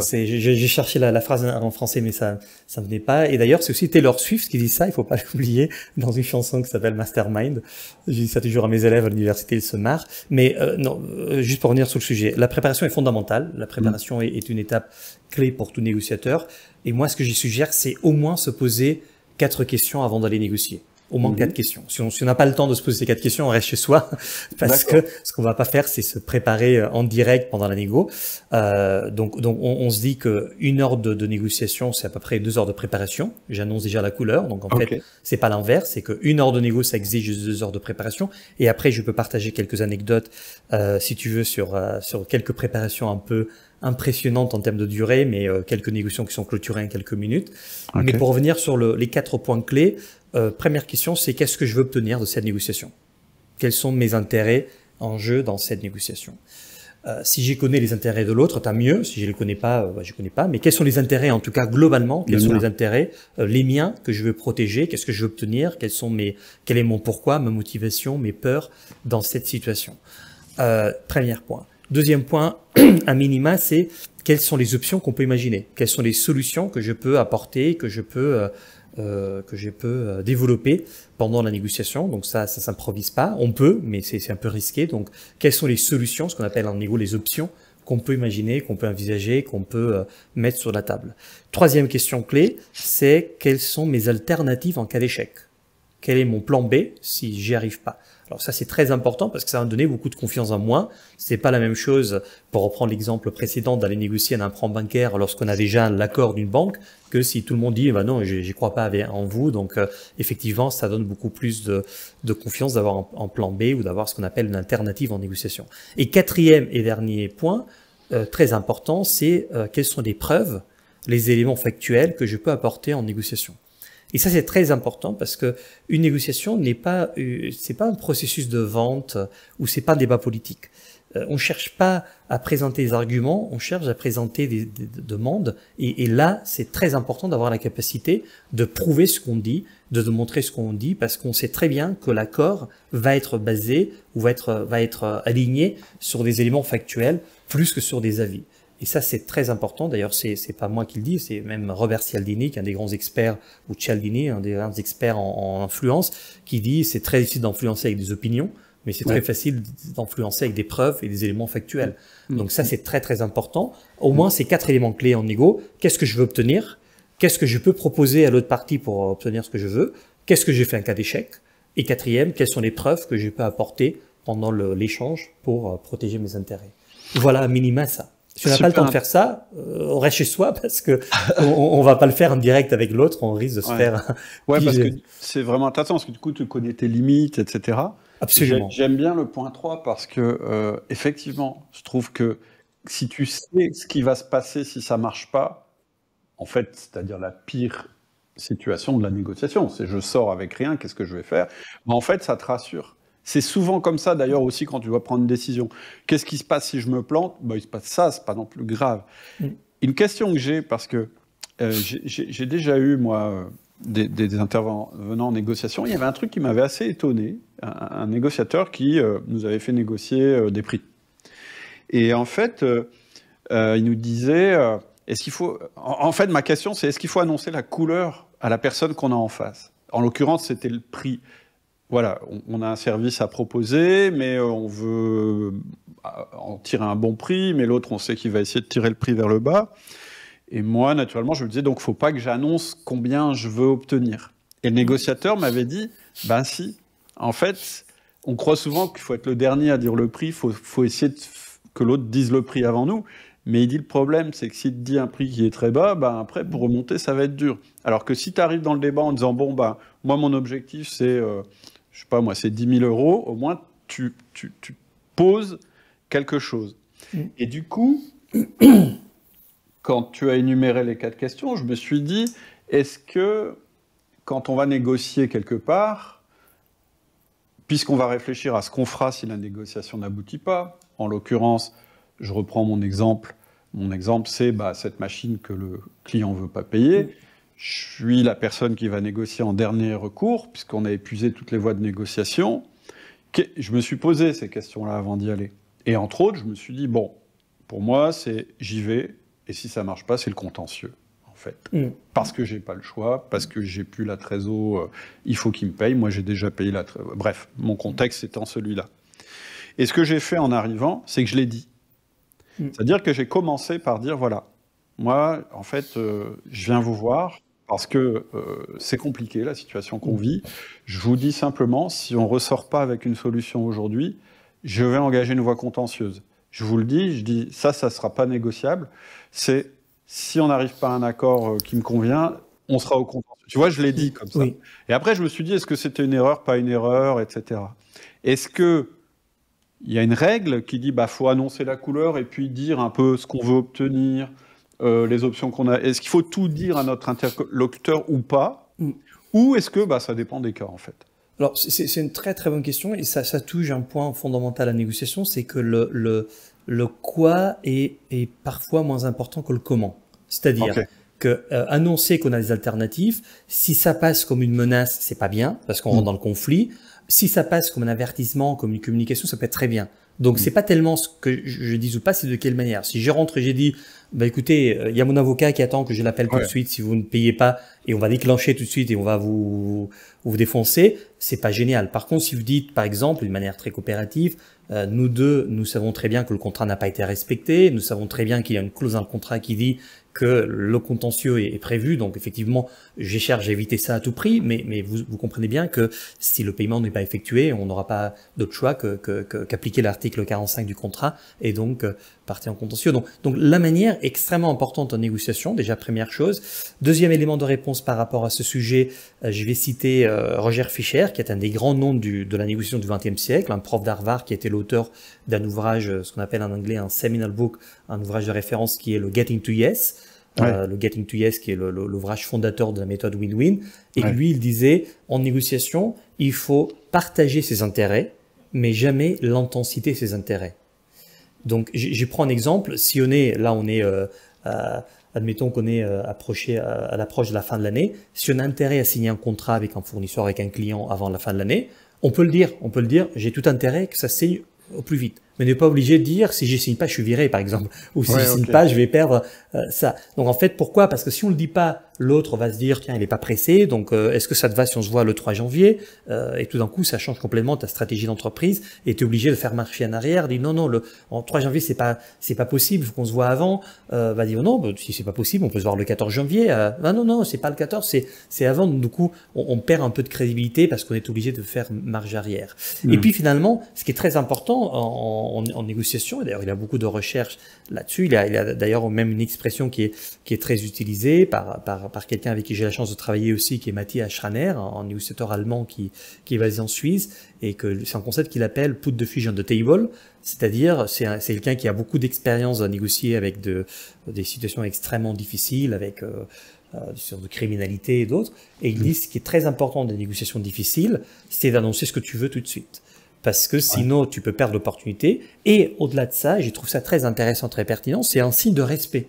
C'est J'ai cherché la, la, phrase en français, mais ça ça venait pas. Et d'ailleurs, c'est aussi Taylor Swift qui dit ça. Il faut pas [LAUGHS] l'oublier dans une chanson qui s'appelle Mastermind. Je dis ça toujours à mes élèves à l'université, ils se marrent. Mais non, juste pour revenir sur le sujet, la préparation est fondamentale. La préparation mm. est, est une étape clé pour tout négociateur. Et moi, ce que j'y suggère, c'est au moins se poser quatre questions avant d'aller négocier au moins mhm. quatre questions. Si on si n'a pas le temps de se poser ces quatre questions, on reste chez soi [LAUGHS] parce que ce qu'on va pas faire, c'est se préparer euh, en direct pendant la négo. Euh, donc donc on, se dit que une heure de, négociation, c'est à peu près deux heures de préparation. J'annonce déjà la couleur, donc en fait c'est pas l'inverse, c'est que une heure de négo, ça exige deux heures de préparation. Et après, je peux partager quelques anecdotes euh, si tu veux sur sur quelques préparations un peu impressionnante en termes de durée, mais euh, quelques négociations qui sont clôturées en quelques minutes. Mais pour revenir sur le, les quatre points clés, euh, première question, c'est qu'est-ce que je veux obtenir de cette négociation Quels sont mes intérêts en jeu dans cette négociation euh, si j'y connais les intérêts de l'autre, tant mieux. Si je les connais pas, euh, bah, je connais pas. Mais quels sont les intérêts, en tout cas globalement, quels sont les intérêts, euh, les miens que je veux protéger, qu'est-ce que je veux obtenir, quels sont mes, quel est mon pourquoi, ma motivation, mes peurs dans cette situation. premier point. Deuxième point, [CLEARS THROAT] à minima, c'est quelles sont les options qu'on peut imaginer, quelles sont les solutions que je peux apporter, que je peux, euh, euh, que je peux euh, développer pendant la négociation. Donc ça, ça s'improvise pas. On peut, mais c'est un peu risqué. Donc quelles sont les solutions, ce qu'on appelle en niveau les options qu'on peut imaginer, qu'on peut envisager, qu'on peut mettre sur la table. Troisième question clé, c'est quelles sont mes alternatives en cas d'échec Quel est mon plan B si j'y arrive pas alors ça c'est très important parce que ça va donner beaucoup de confiance en moi. Ce n'est pas la même chose pour reprendre l'exemple précédent d'aller négocier un emprunt bancaire lorsqu'on a déjà l'accord d'une banque que si tout le monde dit bah non j'y crois pas en vous donc euh, effectivement ça donne beaucoup plus de, confiance d'avoir un, plan B ou d'avoir ce qu'on appelle une alternative en négociation. Et quatrième et dernier point euh, très important c'est euh, quelles sont les preuves, les éléments factuels que je peux apporter en négociation. Et ça, c'est très important parce que une négociation n'est pas, euh, c'est pas un processus de vente euh, ou c'est pas un débat politique. Euh, on cherche pas à présenter des arguments, on cherche à présenter des, demandes. Et, et là, c'est très important d'avoir la capacité de prouver ce qu'on dit, de montrer ce qu'on dit, parce qu'on sait très bien que l'accord va être basé ou va être, va être aligné sur des éléments factuels plus que sur des avis. Et ça, c'est très important. D'ailleurs, c'est n'est pas moi qui le dis, c'est même Robert Cialdini, qui est un des grands experts, ou Cialdini, un des grands experts en, influence, qui dit c'est très difficile d'influencer avec des opinions, mais c'est très facile d'influencer avec des preuves et des éléments factuels. Mm. Donc ça, mm. c'est très très important. Au mm. moins, ces quatre éléments clés en ego. Qu'est-ce que je veux obtenir Qu'est-ce que je peux proposer à l'autre partie pour obtenir ce que je veux Qu'est-ce que j'ai fait en cas d'échec Et quatrième, quelles sont les preuves que je peux apporter pendant l'échange pour euh, protéger mes intérêts Voilà, minima ça. Si on pas le temps de faire ça, euh, on reste chez soi parce que [LAUGHS] on, va pas le faire en direct avec l'autre, on risque de se faire. ouais, parce que c'est vraiment intéressant parce que du coup tu connais tes limites, etc. Absolument. J'aime bien le point 3 parce que euh, effectivement, je trouve que si tu sais ce qui va se passer si ça marche pas, en fait, c'est-à-dire la pire situation de la négociation, c'est je sors avec rien, qu'est-ce que je vais faire Mais En fait, ça te rassure. C'est souvent comme ça d'ailleurs aussi quand tu dois prendre une décision. Qu'est-ce qui se passe si je me plante ben, Il se passe ça, c'est pas non plus grave. Mm. Une question que j'ai, parce que euh, j'ai déjà eu, moi, des, intervenants en négociation, il y avait un truc qui m'avait assez étonné, un, négociateur qui euh, nous avait fait négocier euh, des prix. Et en fait, il nous disait, est-ce qu'il faut... en fait, ma question, c'est est-ce qu'il faut annoncer la couleur à la personne qu'on a en face en l'occurrence, c'était le prix voilà, on, a un service à proposer, mais euh, on veut euh, en tirer un bon prix, mais l'autre, on sait qu'il va essayer de tirer le prix vers le bas. Et moi, naturellement, je me disais, donc, faut pas que j'annonce combien je veux obtenir. Et le négociateur m'avait dit, ben si, en fait, on croit souvent qu'il faut être le dernier à dire le prix, il faut, essayer que l'autre dise le prix avant nous. Mais il dit le problème, c'est que si tu dis un prix qui est très bas, ben après, pour remonter, ça va être dur. Alors que si tu arrives dans le débat en disant, bon, ben, moi, mon objectif, c'est... Euh, je sais pas moi, c'est 10 000 euros, au moins tu, poses quelque chose. Mm. Et du coup, [COUGHS] quand tu as énuméré les quatre questions, je me suis dit, est-ce que quand on va négocier quelque part, puisqu'on va réfléchir à ce qu'on fera si la négociation n'aboutit pas, en l'occurrence, je reprends mon exemple, mon exemple c'est bah, cette machine que le client ne veut pas payer, mm je suis la personne qui va négocier en dernier recours, puisqu'on a épuisé toutes les voies de négociation. Je me suis posé ces questions-là avant d'y aller. Et entre autres, je me suis dit, bon, pour moi, c'est j'y vais, et si ça marche pas, c'est le contentieux, en fait. Mm. Parce que j'ai pas le choix, parce que j'ai plus la trésor, euh, il faut qu'il me paye, moi j'ai déjà payé la trésor. Bref, mon contexte étant celui-là. Et ce que j'ai fait en arrivant, c'est que je l'ai dit. Mm. C'est-à-dire que j'ai commencé par dire, voilà, moi, en fait, euh, je viens vous voir, parce que euh, c'est compliqué la situation qu'on vit. Je vous dis simplement, si on ne ressort pas avec une solution aujourd'hui, je vais engager une voie contentieuse. Je vous le dis, je dis ça, ça ne sera pas négociable. C'est si on n'arrive pas à un accord euh, qui me convient, on sera au contentieux. Tu vois, je l'ai dit comme ça. Et après, je me suis dit, est-ce que c'était une erreur, pas une erreur, etc. Est-ce que il y a une règle qui dit, bah, faut annoncer la couleur et puis dire un peu ce qu'on veut obtenir, euh, les options qu'on a. Est-ce qu'il faut tout dire à notre interlocuteur ou pas mm. Ou est-ce que bah, ça dépend des cas en fait Alors c'est une très très bonne question et ça, touche un point fondamental à la négociation, c'est que le, quoi est, parfois moins important que le comment. C'est-à-dire qu'annoncer que euh, annoncer qu'on a des alternatives, si ça passe comme une menace, c'est pas bien parce qu'on mm. rentre dans le conflit. Si ça passe comme un avertissement, comme une communication, ça peut être très bien. Donc c'est mm. pas tellement ce que je dis ou pas, c'est de quelle manière. Si je rentre et j'ai dit, bah écoutez, il euh, y a mon avocat qui attend que je l'appelle tout de suite si vous ne payez pas et on va déclencher tout de suite et on va vous vous défoncer, c'est pas génial. Par contre, si vous dites par exemple d'une manière très coopérative, euh, nous deux, nous savons très bien que le contrat n'a pas été respecté, nous savons très bien qu'il y a une clause dans le contrat qui dit que le contentieux est, prévu. Donc effectivement, j'ai cherché à éviter ça à tout prix, mais, mais vous, vous comprenez bien que si le paiement n'est pas effectué, on n'aura pas d'autre choix qu'appliquer l'article 45 du contrat et donc euh, en contentieux. Donc, la manière extrêmement importante en négociation, déjà première chose. Deuxième élément de réponse par rapport à ce sujet, euh, je vais citer euh, Roger Fischer, qui est un des grands noms de la négociation du XXe siècle, un prof d'Harvard qui était l'auteur d'un ouvrage, euh, ce qu'on appelle en anglais un seminal book, un ouvrage de référence qui est le Getting to Yes. le Getting to Yes, qui est l'ouvrage fondateur de la méthode win-win. Et lui, il disait, en négociation, il faut partager ses intérêts, mais jamais l'intensité de ses intérêts. Donc, je prends un exemple. Si on est, là, on est, euh, admettons qu'on est euh, approché euh, à, l'approche de la fin de l'année. Si on a intérêt à signer un contrat avec un fournisseur, avec un client avant la fin de l'année, on peut le dire. On peut le dire. J'ai tout intérêt que ça signe au plus vite. Mais n'est pas obligé de dire si je signe pas, je suis viré, par exemple, [LAUGHS] ou si je signe pas, je vais perdre ça. Donc en fait, pourquoi Parce que si on le dit pas L'autre va se dire, tiens, il n'est pas pressé, donc euh, est-ce que ça te va si on se voit le 3 janvier euh, Et tout d'un coup, ça change complètement ta stratégie d'entreprise et tu es obligé de faire marcher en arrière, dit non, non, le en 3 janvier, c'est pas c'est pas possible, faut qu'on se voit avant. Euh, va dire oh non, bah, si c'est pas possible, on peut se voir le 14 janvier. Ah, non, non, c'est pas le 14, c'est c'est avant. Donc, du coup, on, on, perd un peu de crédibilité parce qu'on est obligé de faire marge arrière. Et mm. puis finalement, ce qui est très important en, en, négociation, et d'ailleurs, il y a beaucoup de recherches là-dessus, il y a, a d'ailleurs même une expression qui est, qui est très utilisée par, par par, quelqu'un avec qui j'ai la chance de travailler aussi, qui est Matthias Schraner, un négociateur allemand qui, qui est basé en Suisse, et que c'est un concept qu'il appelle put de fusion de table, c'est-à-dire c'est quelqu'un qui a beaucoup d'expérience à négocier avec des situations extrêmement difficiles, avec euh, euh, des sur de criminalité et d'autres. Et il mmh. dit ce qui est très important des négociations difficiles, c'est d'annoncer ce que tu veux tout de suite. Parce que sinon, tu peux perdre l'opportunité. Et au-delà de ça, et je trouve ça très intéressant, très pertinent, c'est un signe de respect.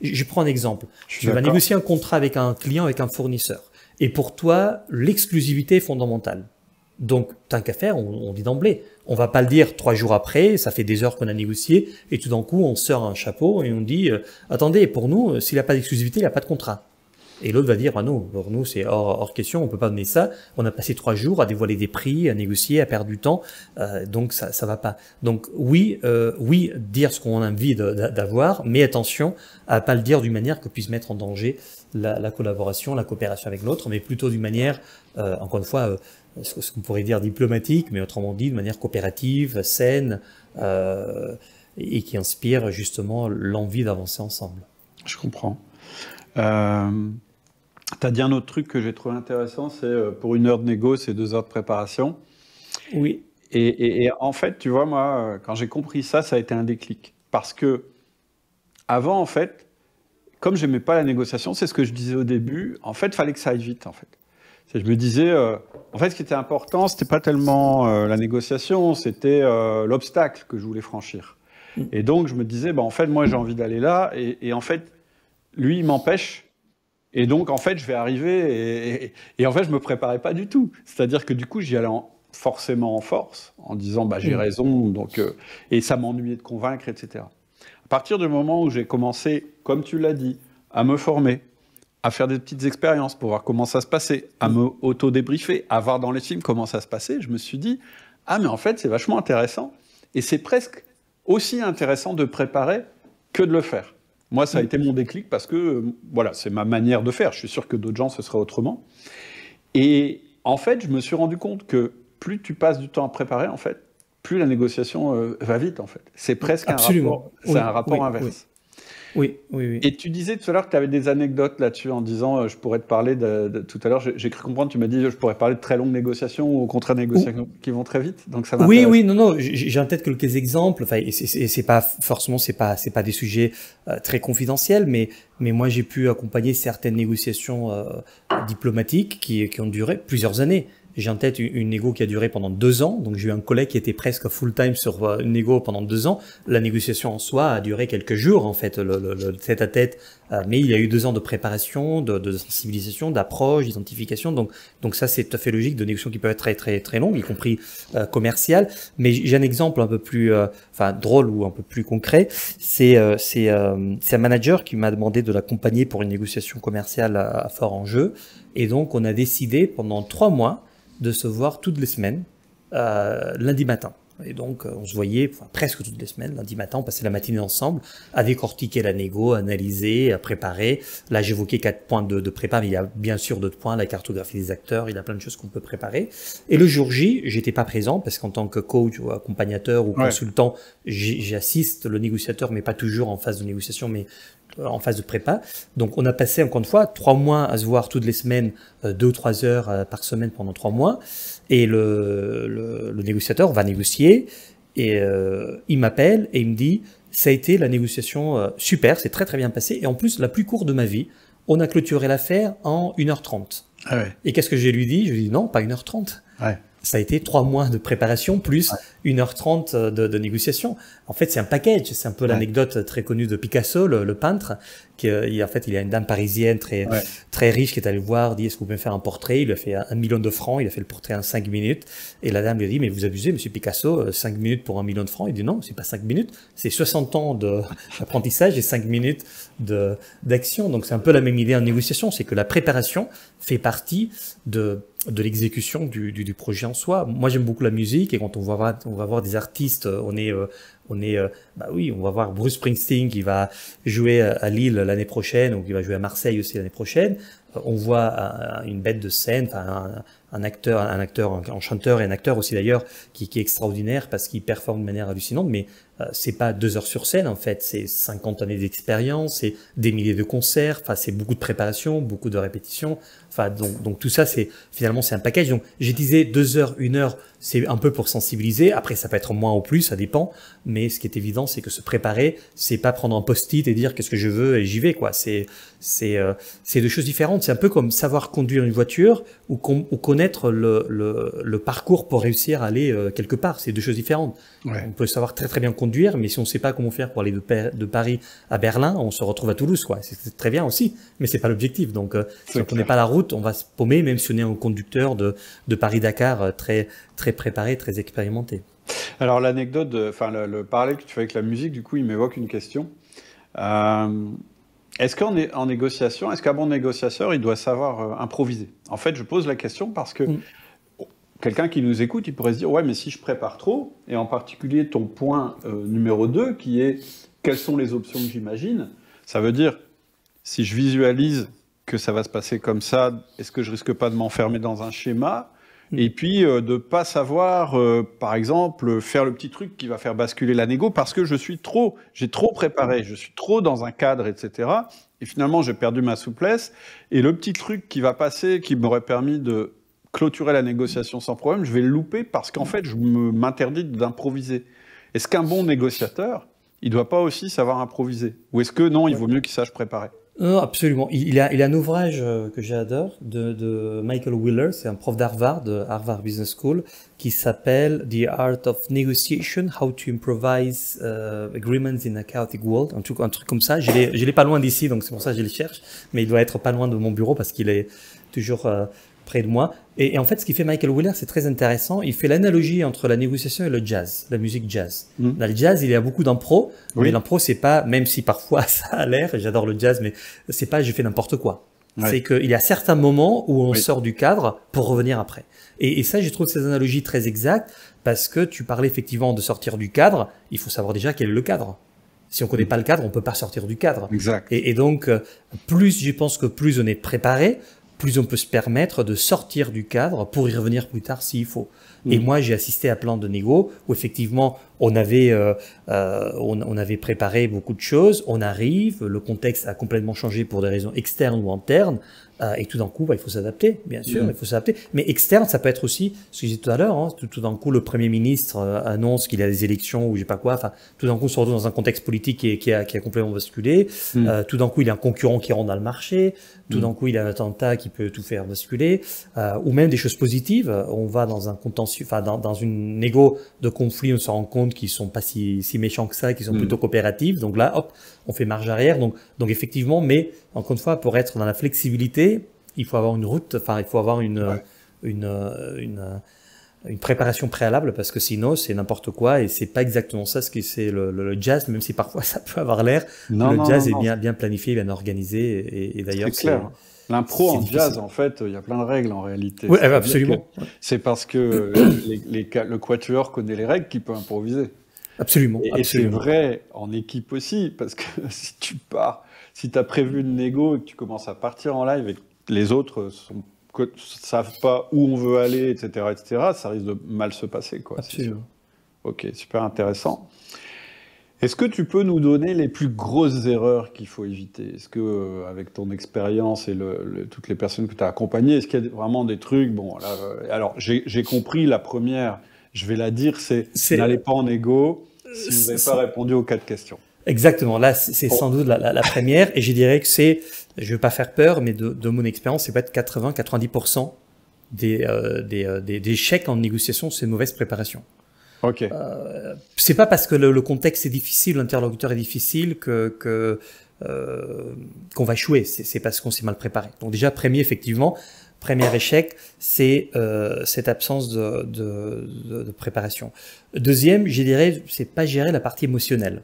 Je prends un exemple. Je vas négocier un contrat avec un client, avec un fournisseur. Et pour toi, l'exclusivité est fondamentale. Donc, tant qu'à faire, on, dit d'emblée. On va pas le dire trois jours après, ça fait des heures qu'on a négocié, et tout d'un coup, on sort un chapeau et on dit, euh, attendez, pour nous, euh, s'il a pas d'exclusivité, il a pas de contrat. Et l'autre va dire, ah non, pour nous, c'est hors, hors, question, on peut pas donner ça. On a passé trois jours à dévoiler des prix, à négocier, à perdre du temps, euh, donc ça, ça va pas. Donc oui, euh, oui, dire ce qu'on a envie d'avoir, mais attention à pas le dire d'une manière que puisse mettre en danger la, la collaboration, la coopération avec l'autre, mais plutôt d'une manière, euh, encore une fois, euh, ce qu'on pourrait dire diplomatique, mais autrement dit, de manière coopérative, saine, euh, et qui inspire justement l'envie d'avancer ensemble. Je comprends. Euh, tu as dit un autre truc que j'ai trouvé intéressant, c'est euh, pour une heure de négo, c'est deux heures de préparation. Oui. Et, en fait, tu vois, moi, euh, quand j'ai compris ça, ça a été un déclic. Parce que avant, en fait, comme je n'aimais pas la négociation, c'est ce que je disais au début, en fait, fallait que ça aille vite, en fait. Je me disais, euh, en fait, ce qui était important, c'était pas tellement la négociation, c'était l'obstacle que je voulais franchir. Mm. Et donc, je me disais, bah, en fait, moi, j'ai envie d'aller là, et, et en fait, lui, il m'empêche et donc, en fait, je vais arriver et, en fait, je me préparais pas du tout. C'est-à-dire que du coup, j'y allais forcément en force, en disant bah, j'ai mm. raison, donc, euh, et ça m'ennuyait de convaincre, etc. À partir du moment où j'ai commencé, comme tu l'as dit, à me former, à faire des petites expériences pour voir comment ça se passait, à me auto-débriefer, à voir dans les films comment ça se passait, je me suis dit ah, mais en fait, c'est vachement intéressant et c'est presque aussi intéressant de préparer que de le faire. Moi, ça a mm. été mon déclic parce que, euh, voilà, c'est ma manière de faire. Je suis sûr que d'autres gens, ce serait autrement. Et en fait, je me suis rendu compte que plus tu passes du temps à préparer, en fait, plus la négociation euh, va vite, en fait. C'est presque un rapport, inverse. Oui, oui, oui. Et tu disais tout à l'heure que tu avais des anecdotes là-dessus en disant euh, je pourrais te parler de, tout à l'heure, j'ai cru comprendre, tu m'as dit je pourrais parler de très longues négociations ou contre-négociations qui vont très vite. Donc ça Oui, oui, non, non, j'ai en tête quelques exemples. Enfin, c'est pas forcément c'est pas c'est pas des sujets euh, très confidentiels, mais mais moi j'ai pu accompagner certaines négociations euh, diplomatiques qui ont duré plusieurs années. J'ai en tête une négo qui a duré pendant deux ans, donc j'ai eu un collègue qui était presque full-time sur euh, une négo pendant deux ans. La négociation en soi a duré quelques jours, en fait, le, tête à tête, euh, mais il y a eu deux ans de préparation, de, de sensibilisation, d'approche, d'identification, donc, donc ça c'est tout à fait logique, de négociations qui peuvent être très très très longues, y compris euh, commerciales. Mais j'ai un exemple un peu plus, euh, enfin drôle ou un peu plus concret, c'est euh, c'est un manager qui m'a demandé de l'accompagner pour une négociation commerciale à, à fort enjeu, et donc on a décidé pendant trois mois de se voir toutes les semaines, euh, lundi matin. Et donc, euh, on se voyait presque toutes les semaines, lundi matin, on passait la matinée ensemble, à décortiquer la négo, à analyser, à préparer. Là, j'évoquais quatre points de, de, prépa, mais il y a bien sûr d'autres points, la cartographie des acteurs, il y a plein de choses qu'on peut préparer. Et le jour J, j'étais pas présent, parce qu'en tant que coach ou accompagnateur ou consultant, j'assiste le négociateur, mais pas toujours en phase de négociation, mais en phase de prépa. Donc on a passé encore une fois trois mois à se voir toutes les semaines, euh, deux ou trois heures euh, par semaine pendant trois mois. Et le, négociateur va négocier et euh, il m'appelle et il me dit ça a été la négociation super, c'est très très bien passé et en plus la plus courte de ma vie. On a clôturé l'affaire en 1h30. Ah et qu'est-ce que j'ai lui dit Je lui ai dit non, pas 1h30 ça a été trois mois de préparation plus 1h30 euh, de, négociation. En fait, c'est un package. C'est un peu l'anecdote très connue de Picasso, le, peintre, qui euh, il, en fait, il y a une dame parisienne très très riche qui est allée voir, dit est-ce que vous pouvez me faire un portrait Il lui a fait un, million de francs. Il a fait le portrait en cinq minutes. Et la dame lui a dit mais vous abusez, Monsieur Picasso, euh, cinq minutes pour un million de francs. Il dit non, c'est pas cinq minutes, c'est 60 ans d'apprentissage et cinq minutes d'action. Donc c'est un peu la même idée en négociation, c'est que la préparation fait partie de, de l'exécution du, du, projet en soi. Moi j'aime beaucoup la musique et quand on va, on va voir des artistes, euh, on est... Euh, on est, euh, bah oui, on va voir Bruce Springsteen qui va jouer à Lille l'année prochaine, ou qui va jouer à Marseille aussi l'année prochaine. On voit une bête de scène, un, acteur, un acteur, un chanteur et un acteur aussi d'ailleurs, qui, qui, est extraordinaire parce qu'il performe de manière hallucinante. Mais euh, c'est pas deux heures sur scène en fait, c'est 50 années d'expérience, c'est des milliers de concerts, enfin c'est beaucoup de préparation, beaucoup de répétitions, donc, tout ça, c'est finalement c'est un package. Donc j'ai disais deux heures, une heure, c'est un peu pour sensibiliser. Après, ça peut être moins ou plus, ça dépend. Mais ce qui est évident, c'est que se préparer, c'est pas prendre un post-it et dire qu'est-ce que je veux et j'y vais quoi. C'est c'est euh, c'est deux choses différentes. C'est un peu comme savoir conduire une voiture ou, connaître le, le, le, parcours pour réussir à aller euh, quelque part. C'est deux choses différentes. On peut savoir très très bien conduire, mais si on sait pas comment faire pour aller de, de Paris à Berlin, on se retrouve à Toulouse quoi. C'est très bien aussi, mais c'est pas l'objectif. Donc euh, si on connaît pas la route on va se paumer, même si on est un conducteur de, Paris-Dakar euh, très, très préparé, très expérimenté. Alors l'anecdote, enfin le, parallèle que tu fais avec la musique, du coup, il m'évoque une question. Euh, est-ce qu'en négociation, est-ce qu'un bon négociateur, il doit savoir euh, improviser En fait, je pose la question parce que mm. quelqu'un qui nous écoute, il pourrait se dire, ouais, mais si je prépare trop, et en particulier ton point numéro 2, qui est quelles sont les options que j'imagine, ça veut dire, si je visualise que ça va se passer comme ça, est-ce que je risque pas de m'enfermer dans un schéma mm. et puis euh, de pas savoir, euh, par exemple, faire le petit truc qui va faire basculer la négo parce que je suis trop, j'ai trop préparé, je suis trop dans un cadre, etc. Et finalement, j'ai perdu ma souplesse. Et le petit truc qui va passer, qui m'aurait permis de clôturer la négociation sans problème, je vais le louper parce qu'en fait, je m'interdis d'improviser. Est-ce qu'un bon négociateur, il doit pas aussi savoir improviser Ou est-ce que non, il vaut mieux qu'il sache préparer non, absolument. Il, y a, un ouvrage euh, que j'adore de, Michael Wheeler, c'est un prof d'Harvard, de Harvard Business School, qui s'appelle The Art of Negotiation, How to Improvise euh, Agreements in a Chaotic World, un truc, un truc comme ça. Je l'ai pas loin d'ici, donc c'est pour ça que je le cherche, mais il doit être pas loin de mon bureau parce qu'il est toujours... Euh, près de moi. Et, en fait, ce qui fait Michael Wheeler, c'est très intéressant. Il fait l'analogie entre la négociation et le jazz, la musique jazz. Hmm. Dans le jazz, il y a beaucoup d'impro, oui. mais l'impro, c'est pas, même si parfois [LAUGHS] ça a l'air, j'adore le jazz, mais c'est pas je fais n'importe quoi. C'est qu'il y a certains moments où on sort du cadre pour revenir après. Et, ça, je trouve ces analogies très exactes parce que tu parlais effectivement de sortir du cadre. Il faut savoir déjà quel est le cadre. Si on connaît hmm. pas le cadre, on peut pas sortir du cadre. Exact. et donc, euh, plus je pense que plus on est préparé, plus on peut se permettre de sortir du cadre pour y revenir plus tard s'il faut. Et mm. moi, j'ai assisté à plan de négo où effectivement, on avait, euh, euh, on, avait préparé beaucoup de choses, on arrive, le contexte a complètement changé pour des raisons externes ou internes, euh, et tout d'un coup, bah, il faut s'adapter, bien sûr, mm. il faut s'adapter. Mais externe, ça peut être aussi, ce que j'ai dit tout à l'heure, hein, tout, d'un coup, le Premier ministre annonce qu'il a des élections ou je sais pas quoi, enfin, tout d'un coup, on se retrouve dans un contexte politique qui, a, qui a complètement basculé, mm. tout d'un coup, il y a un concurrent qui rentre dans le marché, tout d'un mm. coup, il y a un attentat qui peut tout faire basculer, euh, ou même des choses positives. On va dans un contentieux, enfin dans, dans une négo de conflit, on se rend compte qu'ils sont pas si, si méchants que ça, qu'ils sont mm. plutôt coopératifs. Donc là, hop, on fait marge arrière. Donc, donc effectivement, mais encore une fois, pour être dans la flexibilité, il faut avoir une route, enfin il faut avoir une, une, une une préparation préalable parce que sinon c'est n'importe quoi et c'est pas exactement ça ce que c'est le, jazz même si parfois [LAUGHS] ça peut avoir l'air le jazz est bien bien planifié bien organisé et, d'ailleurs clair l'impro en jazz en fait il y a plein de règles en réalité oui absolument c'est parce que euh, les, le quatuor connaît les règles qui peut improviser absolument et, c'est vrai en équipe aussi parce que [LAUGHS] si tu pars si tu as prévu le négo et que tu commences à partir en live et que les autres sont ne savent pas où on veut aller, etc., etc., ça risque de mal se passer. Quoi, Absolument. Ok, super intéressant. Est-ce que tu peux nous donner les plus grosses erreurs qu'il faut éviter Est-ce que, euh, avec ton expérience et le, toutes les personnes que tu as accompagnées, est-ce qu'il y a vraiment des trucs Bon, euh, alors j'ai compris la première, je vais la dire, c'est n'allez pas en égo si vous euh, n'avez pas répondu aux quatre questions. Exactement, là c'est oh. sans doute la première, et je dirais que c'est je veux pas faire peur, mais de, mon expérience, c'est peut-être 80-90% euh, euh, des, des, échecs en négociation, c'est mauvaise préparation. Ok. Euh, c'est pas parce que le, contexte est difficile, l'interlocuteur est difficile, que, euh, qu'on va échouer. C'est parce qu'on s'est mal préparé. Donc déjà premier effectivement, premier échec, c'est cette absence de, de, de, préparation. Deuxième, je dirais, c'est pas gérer la partie émotionnelle.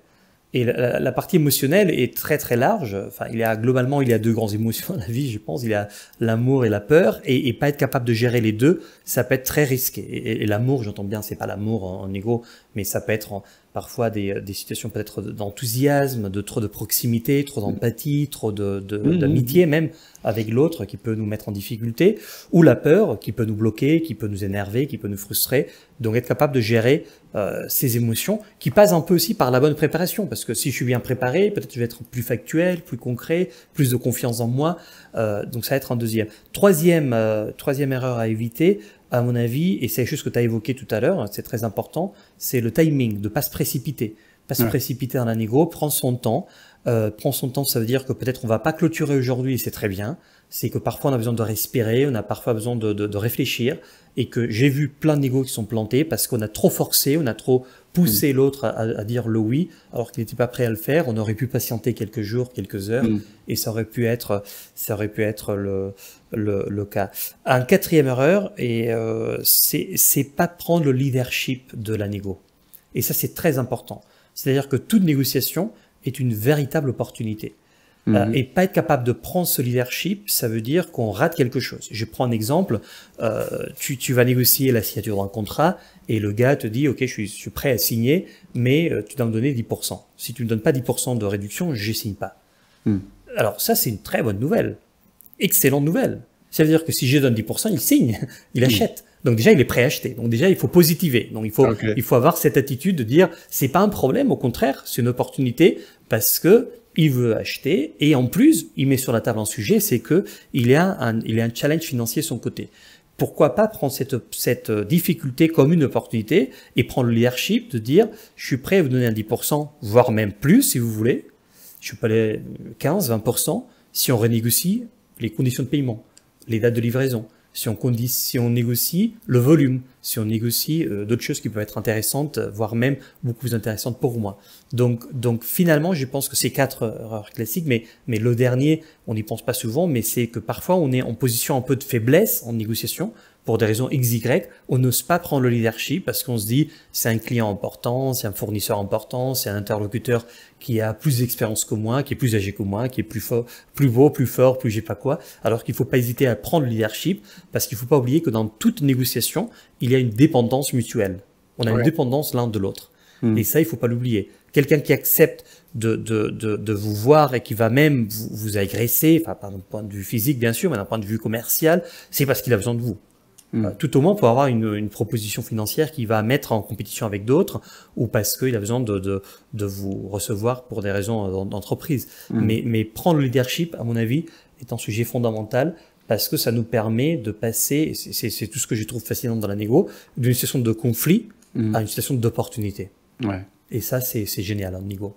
Et la, partie émotionnelle est très très large. Enfin, il y a globalement il y a deux grandes émotions dans la vie, je pense. Il y a l'amour et la peur, et, et, pas être capable de gérer les deux, ça peut être très risqué. Et, l'amour, j'entends bien, c'est pas l'amour en, ego mais ça peut être en, parfois des, euh, des situations peut-être d'enthousiasme, de trop de proximité, trop d'empathie, trop d'amitié de, mmh. d'amitié même avec l'autre qui peut nous mettre en difficulté, ou la peur qui peut nous bloquer, qui peut nous énerver, qui peut nous frustrer. Donc être capable de gérer euh, ces émotions qui passent un peu aussi par la bonne préparation, parce que si je suis bien préparé, peut-être je vais être plus factuel, plus concret, plus de confiance en moi. Euh, donc ça va être un deuxième. Troisième, troisième erreur à éviter, à mon avis, et c'est ce que tu as évoqué tout à l'heure, hein, c'est très important, c'est le timing, de pas se précipiter. Pas se précipiter dans un négo, prends son temps. Euh, son temps, ça veut dire que peut-être on va pas clôturer aujourd'hui, c'est très bien. C'est que parfois on a besoin de respirer, on a parfois besoin de, réfléchir, et que j'ai vu plein de qui sont plantés parce qu'on a trop forcé, on a trop poussé mm. l'autre à, dire le oui, alors qu'il n'était pas prêt à le faire. On aurait pu patienter quelques jours, quelques heures, mm. et ça aurait pu être, ça aurait pu être le, le, cas. Un quatrième erreur, et euh, c'est pas prendre le leadership de la négo. Et ça, c'est très important. C'est-à-dire que toute négociation est une véritable opportunité. Mhm. Euh, et pas être capable de prendre ce leadership, ça veut dire qu'on rate quelque chose. Je prends un exemple. Euh, tu, vas négocier la signature d'un contrat et le gars te dit, OK, je suis, prêt à signer, mais euh, tu dois me donner 10%. Si tu ne me donnes pas 10% de réduction, je signe pas. Hmm. Alors ça, c'est une très bonne nouvelle excellente nouvelle. Ça veut dire que si je donne 10%, il signe, [LAUGHS] il hmm. achète. Donc déjà, il est prêt à acheter. Donc déjà, il faut positiver. Donc il faut, il faut avoir cette attitude de dire, c'est pas un problème, au contraire, c'est une opportunité parce que il veut acheter et en plus, il met sur la table un sujet, c'est que il a un, il a un challenge financier de son côté. Pourquoi pas prendre cette, cette difficulté comme une opportunité et prendre le leadership de dire, je suis prêt à vous donner un 10%, voire même plus si vous voulez. Je suis pas les 15, 20%. Si on renégocie, les conditions de paiement, les dates de livraison, si on, négocie le volume, si on négocie euh, d'autres choses qui peuvent être intéressantes, euh, voire même beaucoup plus intéressantes pour moi. Donc, donc finalement, je pense que c'est quatre euh, erreurs classiques, mais le dernier, on n'y pense pas souvent, mais c'est que parfois on est en position un peu de faiblesse en négociation, pour des raisons XY, on n'ose pas prendre le leadership parce qu'on se dit c'est un client important, c'est un fournisseur important, c'est un interlocuteur qui a plus d'expérience que moi, qui est plus âgé que moi, qui est plus fort, plus beau, plus fort, plus j'ai pas quoi. Alors qu'il faut pas hésiter à prendre le leadership parce qu'il faut pas oublier que dans toute négociation, il y a une dépendance mutuelle. On a une dépendance l'un de l'autre. Hmm. Et ça, il faut pas l'oublier. Quelqu'un qui accepte de, de, de, de, vous voir et qui va même vous, vous agresser, enfin, d'un point de vue physique, bien sûr, mais d'un point de vue commercial, c'est parce qu'il a besoin de vous. Euh, mm. tout au moins pour avoir une, proposition financière qui va mettre en compétition avec d'autres ou parce qu'il a besoin de, de, vous recevoir pour des raisons euh, d'entreprise. Mm. Mais, mais prendre le leadership, à mon avis, est un sujet fondamental parce que ça nous permet de passer, c'est tout ce que je trouve fascinant dans la négo, d'une situation de conflit mm. à une situation d'opportunité. Et ça, c'est génial en hein, négo.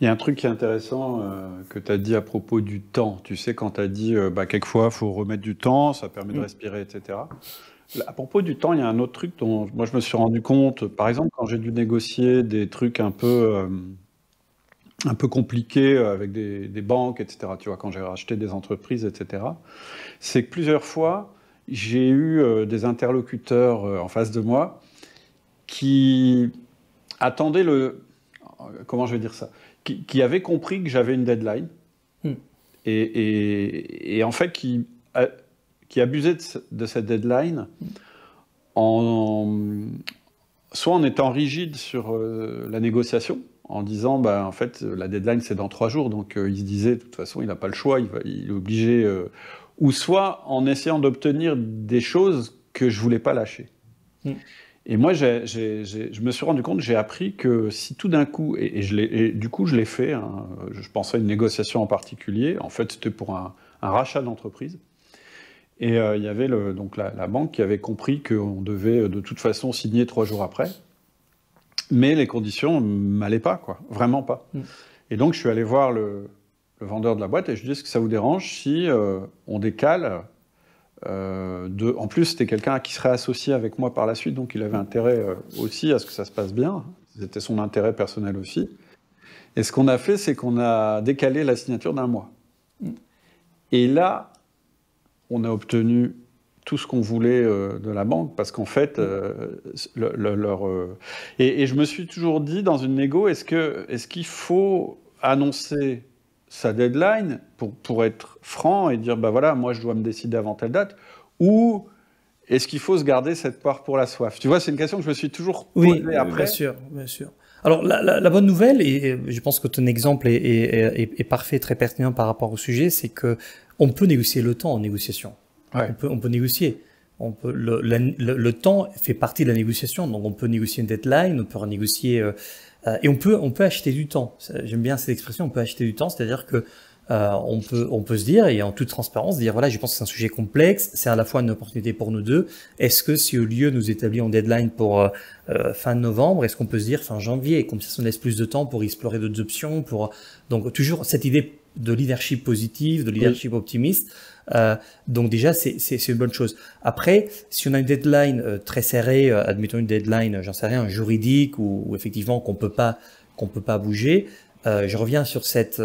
Il y a un truc qui est intéressant euh, que tu as dit à propos du temps. Tu sais, quand tu as dit, euh, bah, quelquefois, il faut remettre du temps, ça permet de mm. respirer, etc. À propos du temps, il y a un autre truc dont moi je me suis rendu compte. Par exemple, quand j'ai dû négocier des trucs un peu, euh, un peu compliqués avec des, banques, etc., tu vois, quand j'ai racheté des entreprises, etc., c'est que plusieurs fois, j'ai eu des interlocuteurs en face de moi qui attendaient le. Comment je vais dire ça qui, avait compris que j'avais une deadline. Hmm. Et, en fait, qui, qui abusait de, cette deadline en, soit en étant rigide sur euh, la négociation, en disant, bah, en fait, la deadline, c'est dans trois jours. Donc, euh, il se disait, de toute façon, il n'a pas le choix, il, va, il est obligé. Euh, ou soit en essayant d'obtenir des choses que je voulais pas lâcher. Hmm. Et moi, je me suis rendu compte, j'ai appris que si tout d'un coup, et, je du coup je l'ai fait, hein, je pensais à une négociation en particulier, en fait c'était pour un, un rachat d'entreprise, et euh, il y avait le, donc la, banque qui avait compris qu'on devait de toute façon signer trois jours après, mais les conditions m'allaient pas, quoi, vraiment pas. Mm. Et donc je suis allé voir le, le, vendeur de la boîte et je lui ai dit, est-ce que ça vous dérange si euh, on décale euh, de, en plus, c'était quelqu'un qui serait associé avec moi par la suite, donc il avait intérêt euh, aussi à ce que ça se passe bien. C'était son intérêt personnel aussi. Et ce qu'on a fait, c'est qu'on a décalé la signature d'un mois. Et là, on a obtenu tout ce qu'on voulait euh, de la banque, parce qu'en fait, leur. Et, je me suis toujours dit, dans une négo, est-ce qu'il est qu'il faut annoncer sa deadline, pour, pour être franc et dire, bah voilà, moi je dois me décider avant telle date, ou est-ce qu'il faut se garder cette part pour la soif Tu vois, c'est une question que je me suis toujours posée oui, après. Bien sûr, bien sûr. Alors la, la, bonne nouvelle, et je pense que ton exemple est, est, parfait, très pertinent par rapport au sujet, c'est que on peut négocier le temps en négociation. On, peut, on peut négocier. On peut, le, le, temps fait partie de la négociation, donc on peut négocier une deadline, on peut négocier euh, euh, et on peut, on peut acheter du temps. J'aime bien cette expression, on peut acheter du temps, c'est-à-dire que euh, on, peut, on peut se dire, et en toute transparence, dire voilà, je pense que c'est un sujet complexe, c'est à la fois une opportunité pour nous deux. Est-ce que si au lieu nous en deadline pour euh, euh, fin novembre, est-ce qu'on peut se dire fin janvier Comme ça, on laisse plus de temps pour explorer d'autres options. Pour... Donc, toujours cette idée de leadership positive, de leadership optimiste, euh, donc déjà, c'est une bonne chose. Après, si on a une deadline euh, très serrée, euh, admettons une deadline, j'en sais rien, juridique ou, effectivement qu'on peut pas qu'on peut pas bouger, je reviens sur cette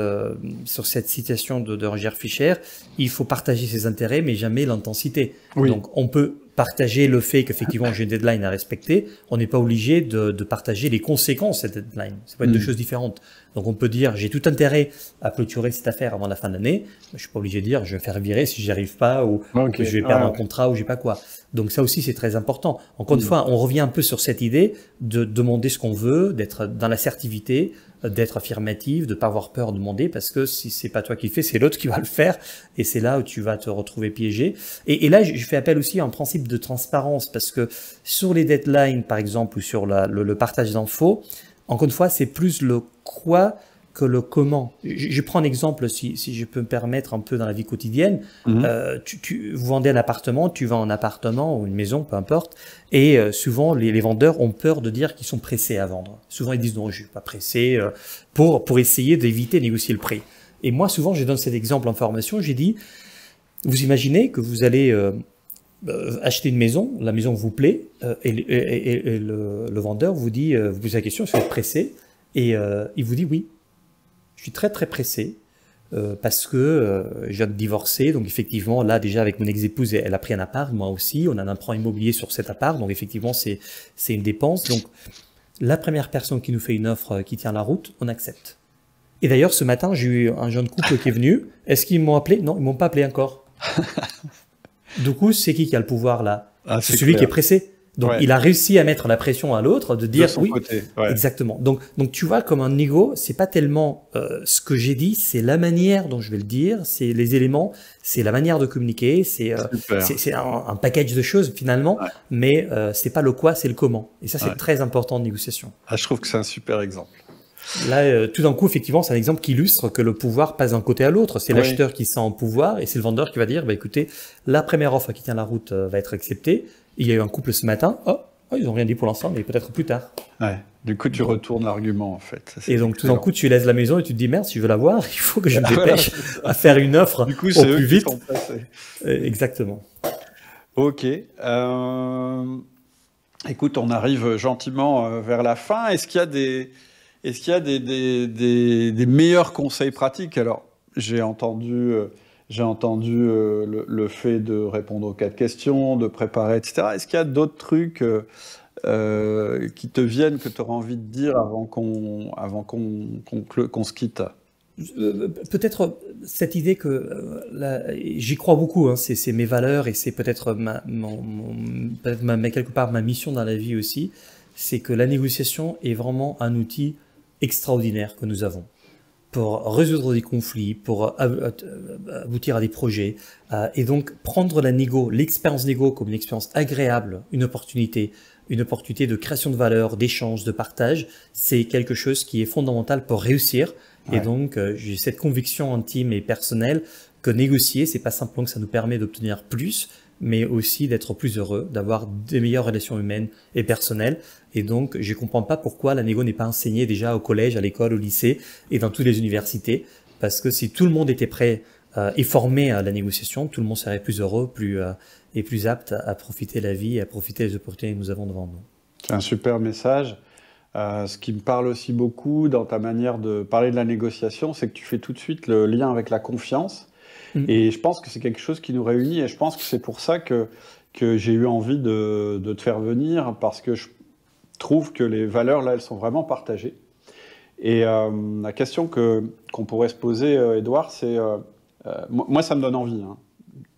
sur cette citation de, de Roger Fischer. Il faut partager ses intérêts, mais jamais l'intensité. Donc on peut partager le fait qu'effectivement j'ai une deadline à respecter, on n'est pas obligé de, partager les conséquences de cette deadline. Ça peut être deux mm. choses différentes. Donc on peut dire j'ai tout intérêt à clôturer cette affaire avant la fin de l'année. Je suis pas obligé de dire je vais me faire virer si j'y arrive pas ou, que je vais perdre ah. un contrat ou j'ai pas quoi. Donc ça aussi, c'est très important. Encore une mm. fois, on revient un peu sur cette idée de demander ce qu'on veut, d'être dans l'assertivité, d'être affirmative, de pas avoir peur de demander, parce que si c'est pas toi qui le fais, c'est l'autre qui va le faire, et c'est là où tu vas te retrouver piégé. Et, là, je fais appel aussi à un principe de transparence, parce que sur les deadlines, par exemple, ou sur le, partage d'infos, encore une fois, c'est plus le quoi que le comment. Je, prends un exemple, si, je peux me permettre, un peu dans la vie quotidienne. Mhm. Euh, tu, tu, vous vendez un appartement, tu vends un appartement ou une maison, peu importe, et euh, souvent les, vendeurs ont peur de dire qu'ils sont pressés à vendre. Souvent ils disent non, je suis pas pressé, euh, pour, pour essayer d'éviter de négocier le prix. Et moi souvent, je donne cet exemple en formation, j'ai dit, vous imaginez que vous allez acheter une maison, la maison vous plaît, et, le, vendeur vous dit, vous posez la question, est-ce que vous êtes pressé Et il vous dit oui. Je suis très très pressé euh, parce que euh, je viens de divorcer, donc effectivement là déjà avec mon ex-épouse, elle a pris un appart, moi aussi, on a un emprunt immobilier sur cet appart, donc effectivement c'est c'est une dépense. Donc la première personne qui nous fait une offre euh, qui tient la route, on accepte. Et d'ailleurs ce matin j'ai eu un jeune couple qui est venu. Est-ce qu'ils m'ont appelé Non, ils m'ont pas appelé encore. [LAUGHS] du coup c'est qui qui a le pouvoir là ah, C'est celui qui est pressé. Donc il a réussi à mettre la pression à l'autre de dire oui, exactement. Donc donc tu vois comme un ego, c'est pas tellement euh, ce que j'ai dit, c'est la manière dont je vais le dire, c'est les éléments, c'est la manière de communiquer, c'est euh, c'est un, package de choses finalement, mais euh, c'est pas le quoi, c'est le comment. Et ça c'est très important de négociation. Ah, je trouve que c'est un super exemple. Là, euh, tout d'un coup, effectivement, c'est un exemple qui illustre que le pouvoir passe d'un côté à l'autre. C'est l'acheteur qui sent en pouvoir et c'est le vendeur qui va dire, bah, écoutez, la première offre qui tient la route va être acceptée il y a eu un couple ce matin. Oh, oh ils n'ont rien dit pour l'ensemble, mais peut-être plus tard. Ouais. Du coup, tu retournes l'argument, en fait. et donc, tout d'un coup, tu laisses la maison et tu te dis, merde, si je veux la voir, [LAUGHS] il faut que je me [LAUGHS] dépêche à faire une offre du coup, au plus vite. Euh, exactement. Ok. Euh, écoute, on arrive gentiment euh, vers la fin. Est-ce qu'il y a des, est-ce qu'il y a des meilleurs conseils pratiques Alors, j'ai entendu j'ai entendu euh, le, fait de répondre aux quatre questions, de préparer, etc. Est-ce qu'il y a d'autres trucs euh, euh, qui te viennent, que tu auras envie de dire avant qu'on avant qu'on se quitte Peut-être cette idée que j'y crois beaucoup, hein, c'est mes valeurs et c'est peut-être quelque part ma mission dans la vie aussi, c'est que la négociation est vraiment un outil extraordinaire que nous avons pour résoudre des conflits, pour euh, euh, aboutir à des projets, euh, et donc prendre la négo, l'expérience négo comme une expérience agréable, une opportunité, une opportunité de création de valeur, d'échange, de partage, c'est quelque chose qui est fondamental pour réussir. Et donc, j'ai cette conviction intime et personnelle que négocier, c'est pas simplement que ça nous permet d'obtenir plus, mais aussi d'être plus heureux, d'avoir des meilleures relations humaines et personnelles. Et donc, je ne comprends pas pourquoi la négo n'est pas enseignée déjà au collège, à l'école, au lycée et dans toutes les universités. Parce que si tout le monde était prêt euh, et formé à la négociation, tout le monde serait plus heureux, euh, et plus apte à, profiter de la vie, et à profiter des opportunités que nous avons devant nous. C'est un super message. Euh, ce qui me parle aussi beaucoup dans ta manière de parler de la négociation, c'est que tu fais tout de suite le lien avec la confiance. Mm. Et je pense que c'est quelque chose qui nous réunit. Et je pense que c'est pour ça que, que j'ai eu envie de, de, te faire venir, parce que je trouve que les valeurs, là, elles sont vraiment partagées. Et euh, la question que, qu'on pourrait se poser, euh, Édouard, Edouard, c'est... Euh, moi, ça me donne envie, hein,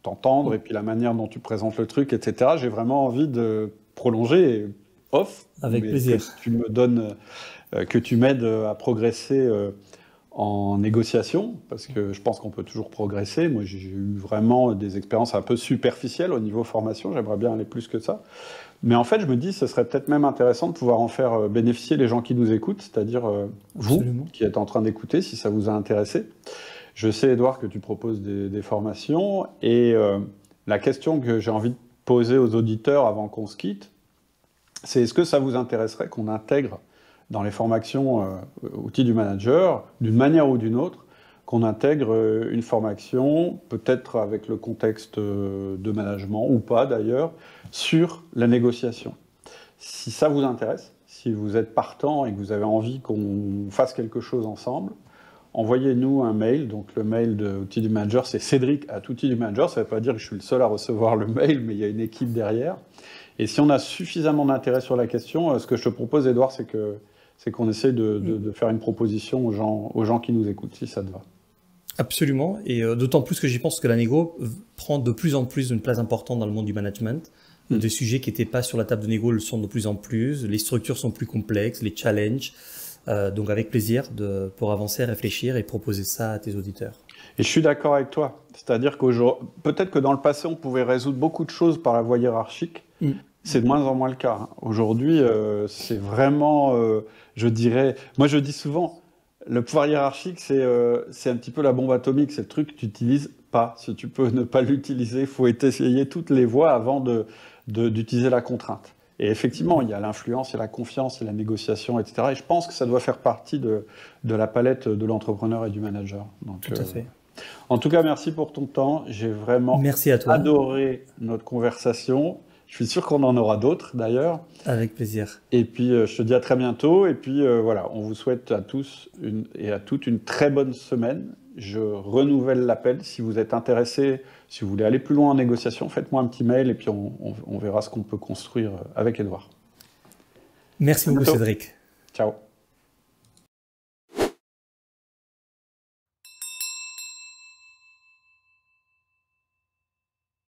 t'entendre, mm. et puis la manière dont tu présentes le truc, etc. J'ai vraiment envie de prolonger, off. Avec plaisir. tu me donnes, que tu m'aides à progresser en négociation, parce que je pense qu'on peut toujours progresser. Moi, j'ai eu vraiment des expériences un peu superficielles au niveau formation, j'aimerais bien aller plus que ça. Mais en fait, je me dis, ce serait peut-être même intéressant de pouvoir en faire euh, bénéficier les gens qui nous écoutent, c'est-à-dire euh, vous qui êtes en train d'écouter, si ça vous a intéressé. Je sais, Edouard, que tu proposes des, formations, et euh, la question que j'ai envie de poser aux auditeurs avant qu'on se quitte, c'est est-ce que ça vous intéresserait qu'on intègre dans les formations euh, outils du manager, d'une manière ou d'une autre, qu'on intègre euh, une formation, peut-être avec le contexte euh, de management ou pas d'ailleurs, sur la négociation. Si ça vous intéresse, si vous êtes partant et que vous avez envie qu'on fasse quelque chose ensemble, envoyez-nous un mail. Donc le mail d'outils du Manager, c'est cédric à Outils du Manager. Ça ne veut pas dire que je suis le seul à recevoir le mail, mais il y a une équipe derrière. Et si on a suffisamment d'intérêt sur la question, ce que je te propose, Edouard, c'est que c'est qu'on essaie mm. de, faire une proposition aux gens, aux gens qui nous écoutent, si ça te va. Absolument, et euh, d'autant plus que j'y pense que la négo prend de plus en plus une place importante dans le monde du management. Mm. Des sujets qui n'étaient pas sur la table de négo le sont de plus en plus, les structures sont plus complexes, les challenges. Euh, donc avec plaisir de, pour avancer, réfléchir et proposer ça à tes auditeurs. Et je suis d'accord avec toi. C'est-à-dire qu'aujourd'hui, peut-être que dans le passé, on pouvait résoudre beaucoup de choses par la voie hiérarchique. Mm. C'est de moins en moins le cas. Aujourd'hui, euh, c'est vraiment je dirais. Moi, je dis souvent, le pouvoir hiérarchique, euh, c'est un petit peu la bombe atomique. C'est le truc que tu n'utilises pas. Si tu peux ne pas l'utiliser, il faut essayer toutes les voies avant d'utiliser de, la contrainte. Et effectivement, il y a l'influence il y a la confiance il y a la négociation, etc. Et je pense que ça doit faire partie de, de la palette de l'entrepreneur et du manager. tout à euh, fait. En tout cas, merci pour ton temps. J'ai vraiment merci à toi. adoré notre conversation. Je suis sûr qu'on en aura d'autres d'ailleurs. Avec plaisir. Et puis euh, je te dis à très bientôt. Et puis euh, voilà, on vous souhaite à tous une, et à toutes une très bonne semaine. Je renouvelle l'appel. Si vous êtes intéressé, si vous voulez aller plus loin en négociation, faites-moi un petit mail et puis on, on verra ce qu'on peut construire avec Edouard. Merci beaucoup, Cédric. Ciao.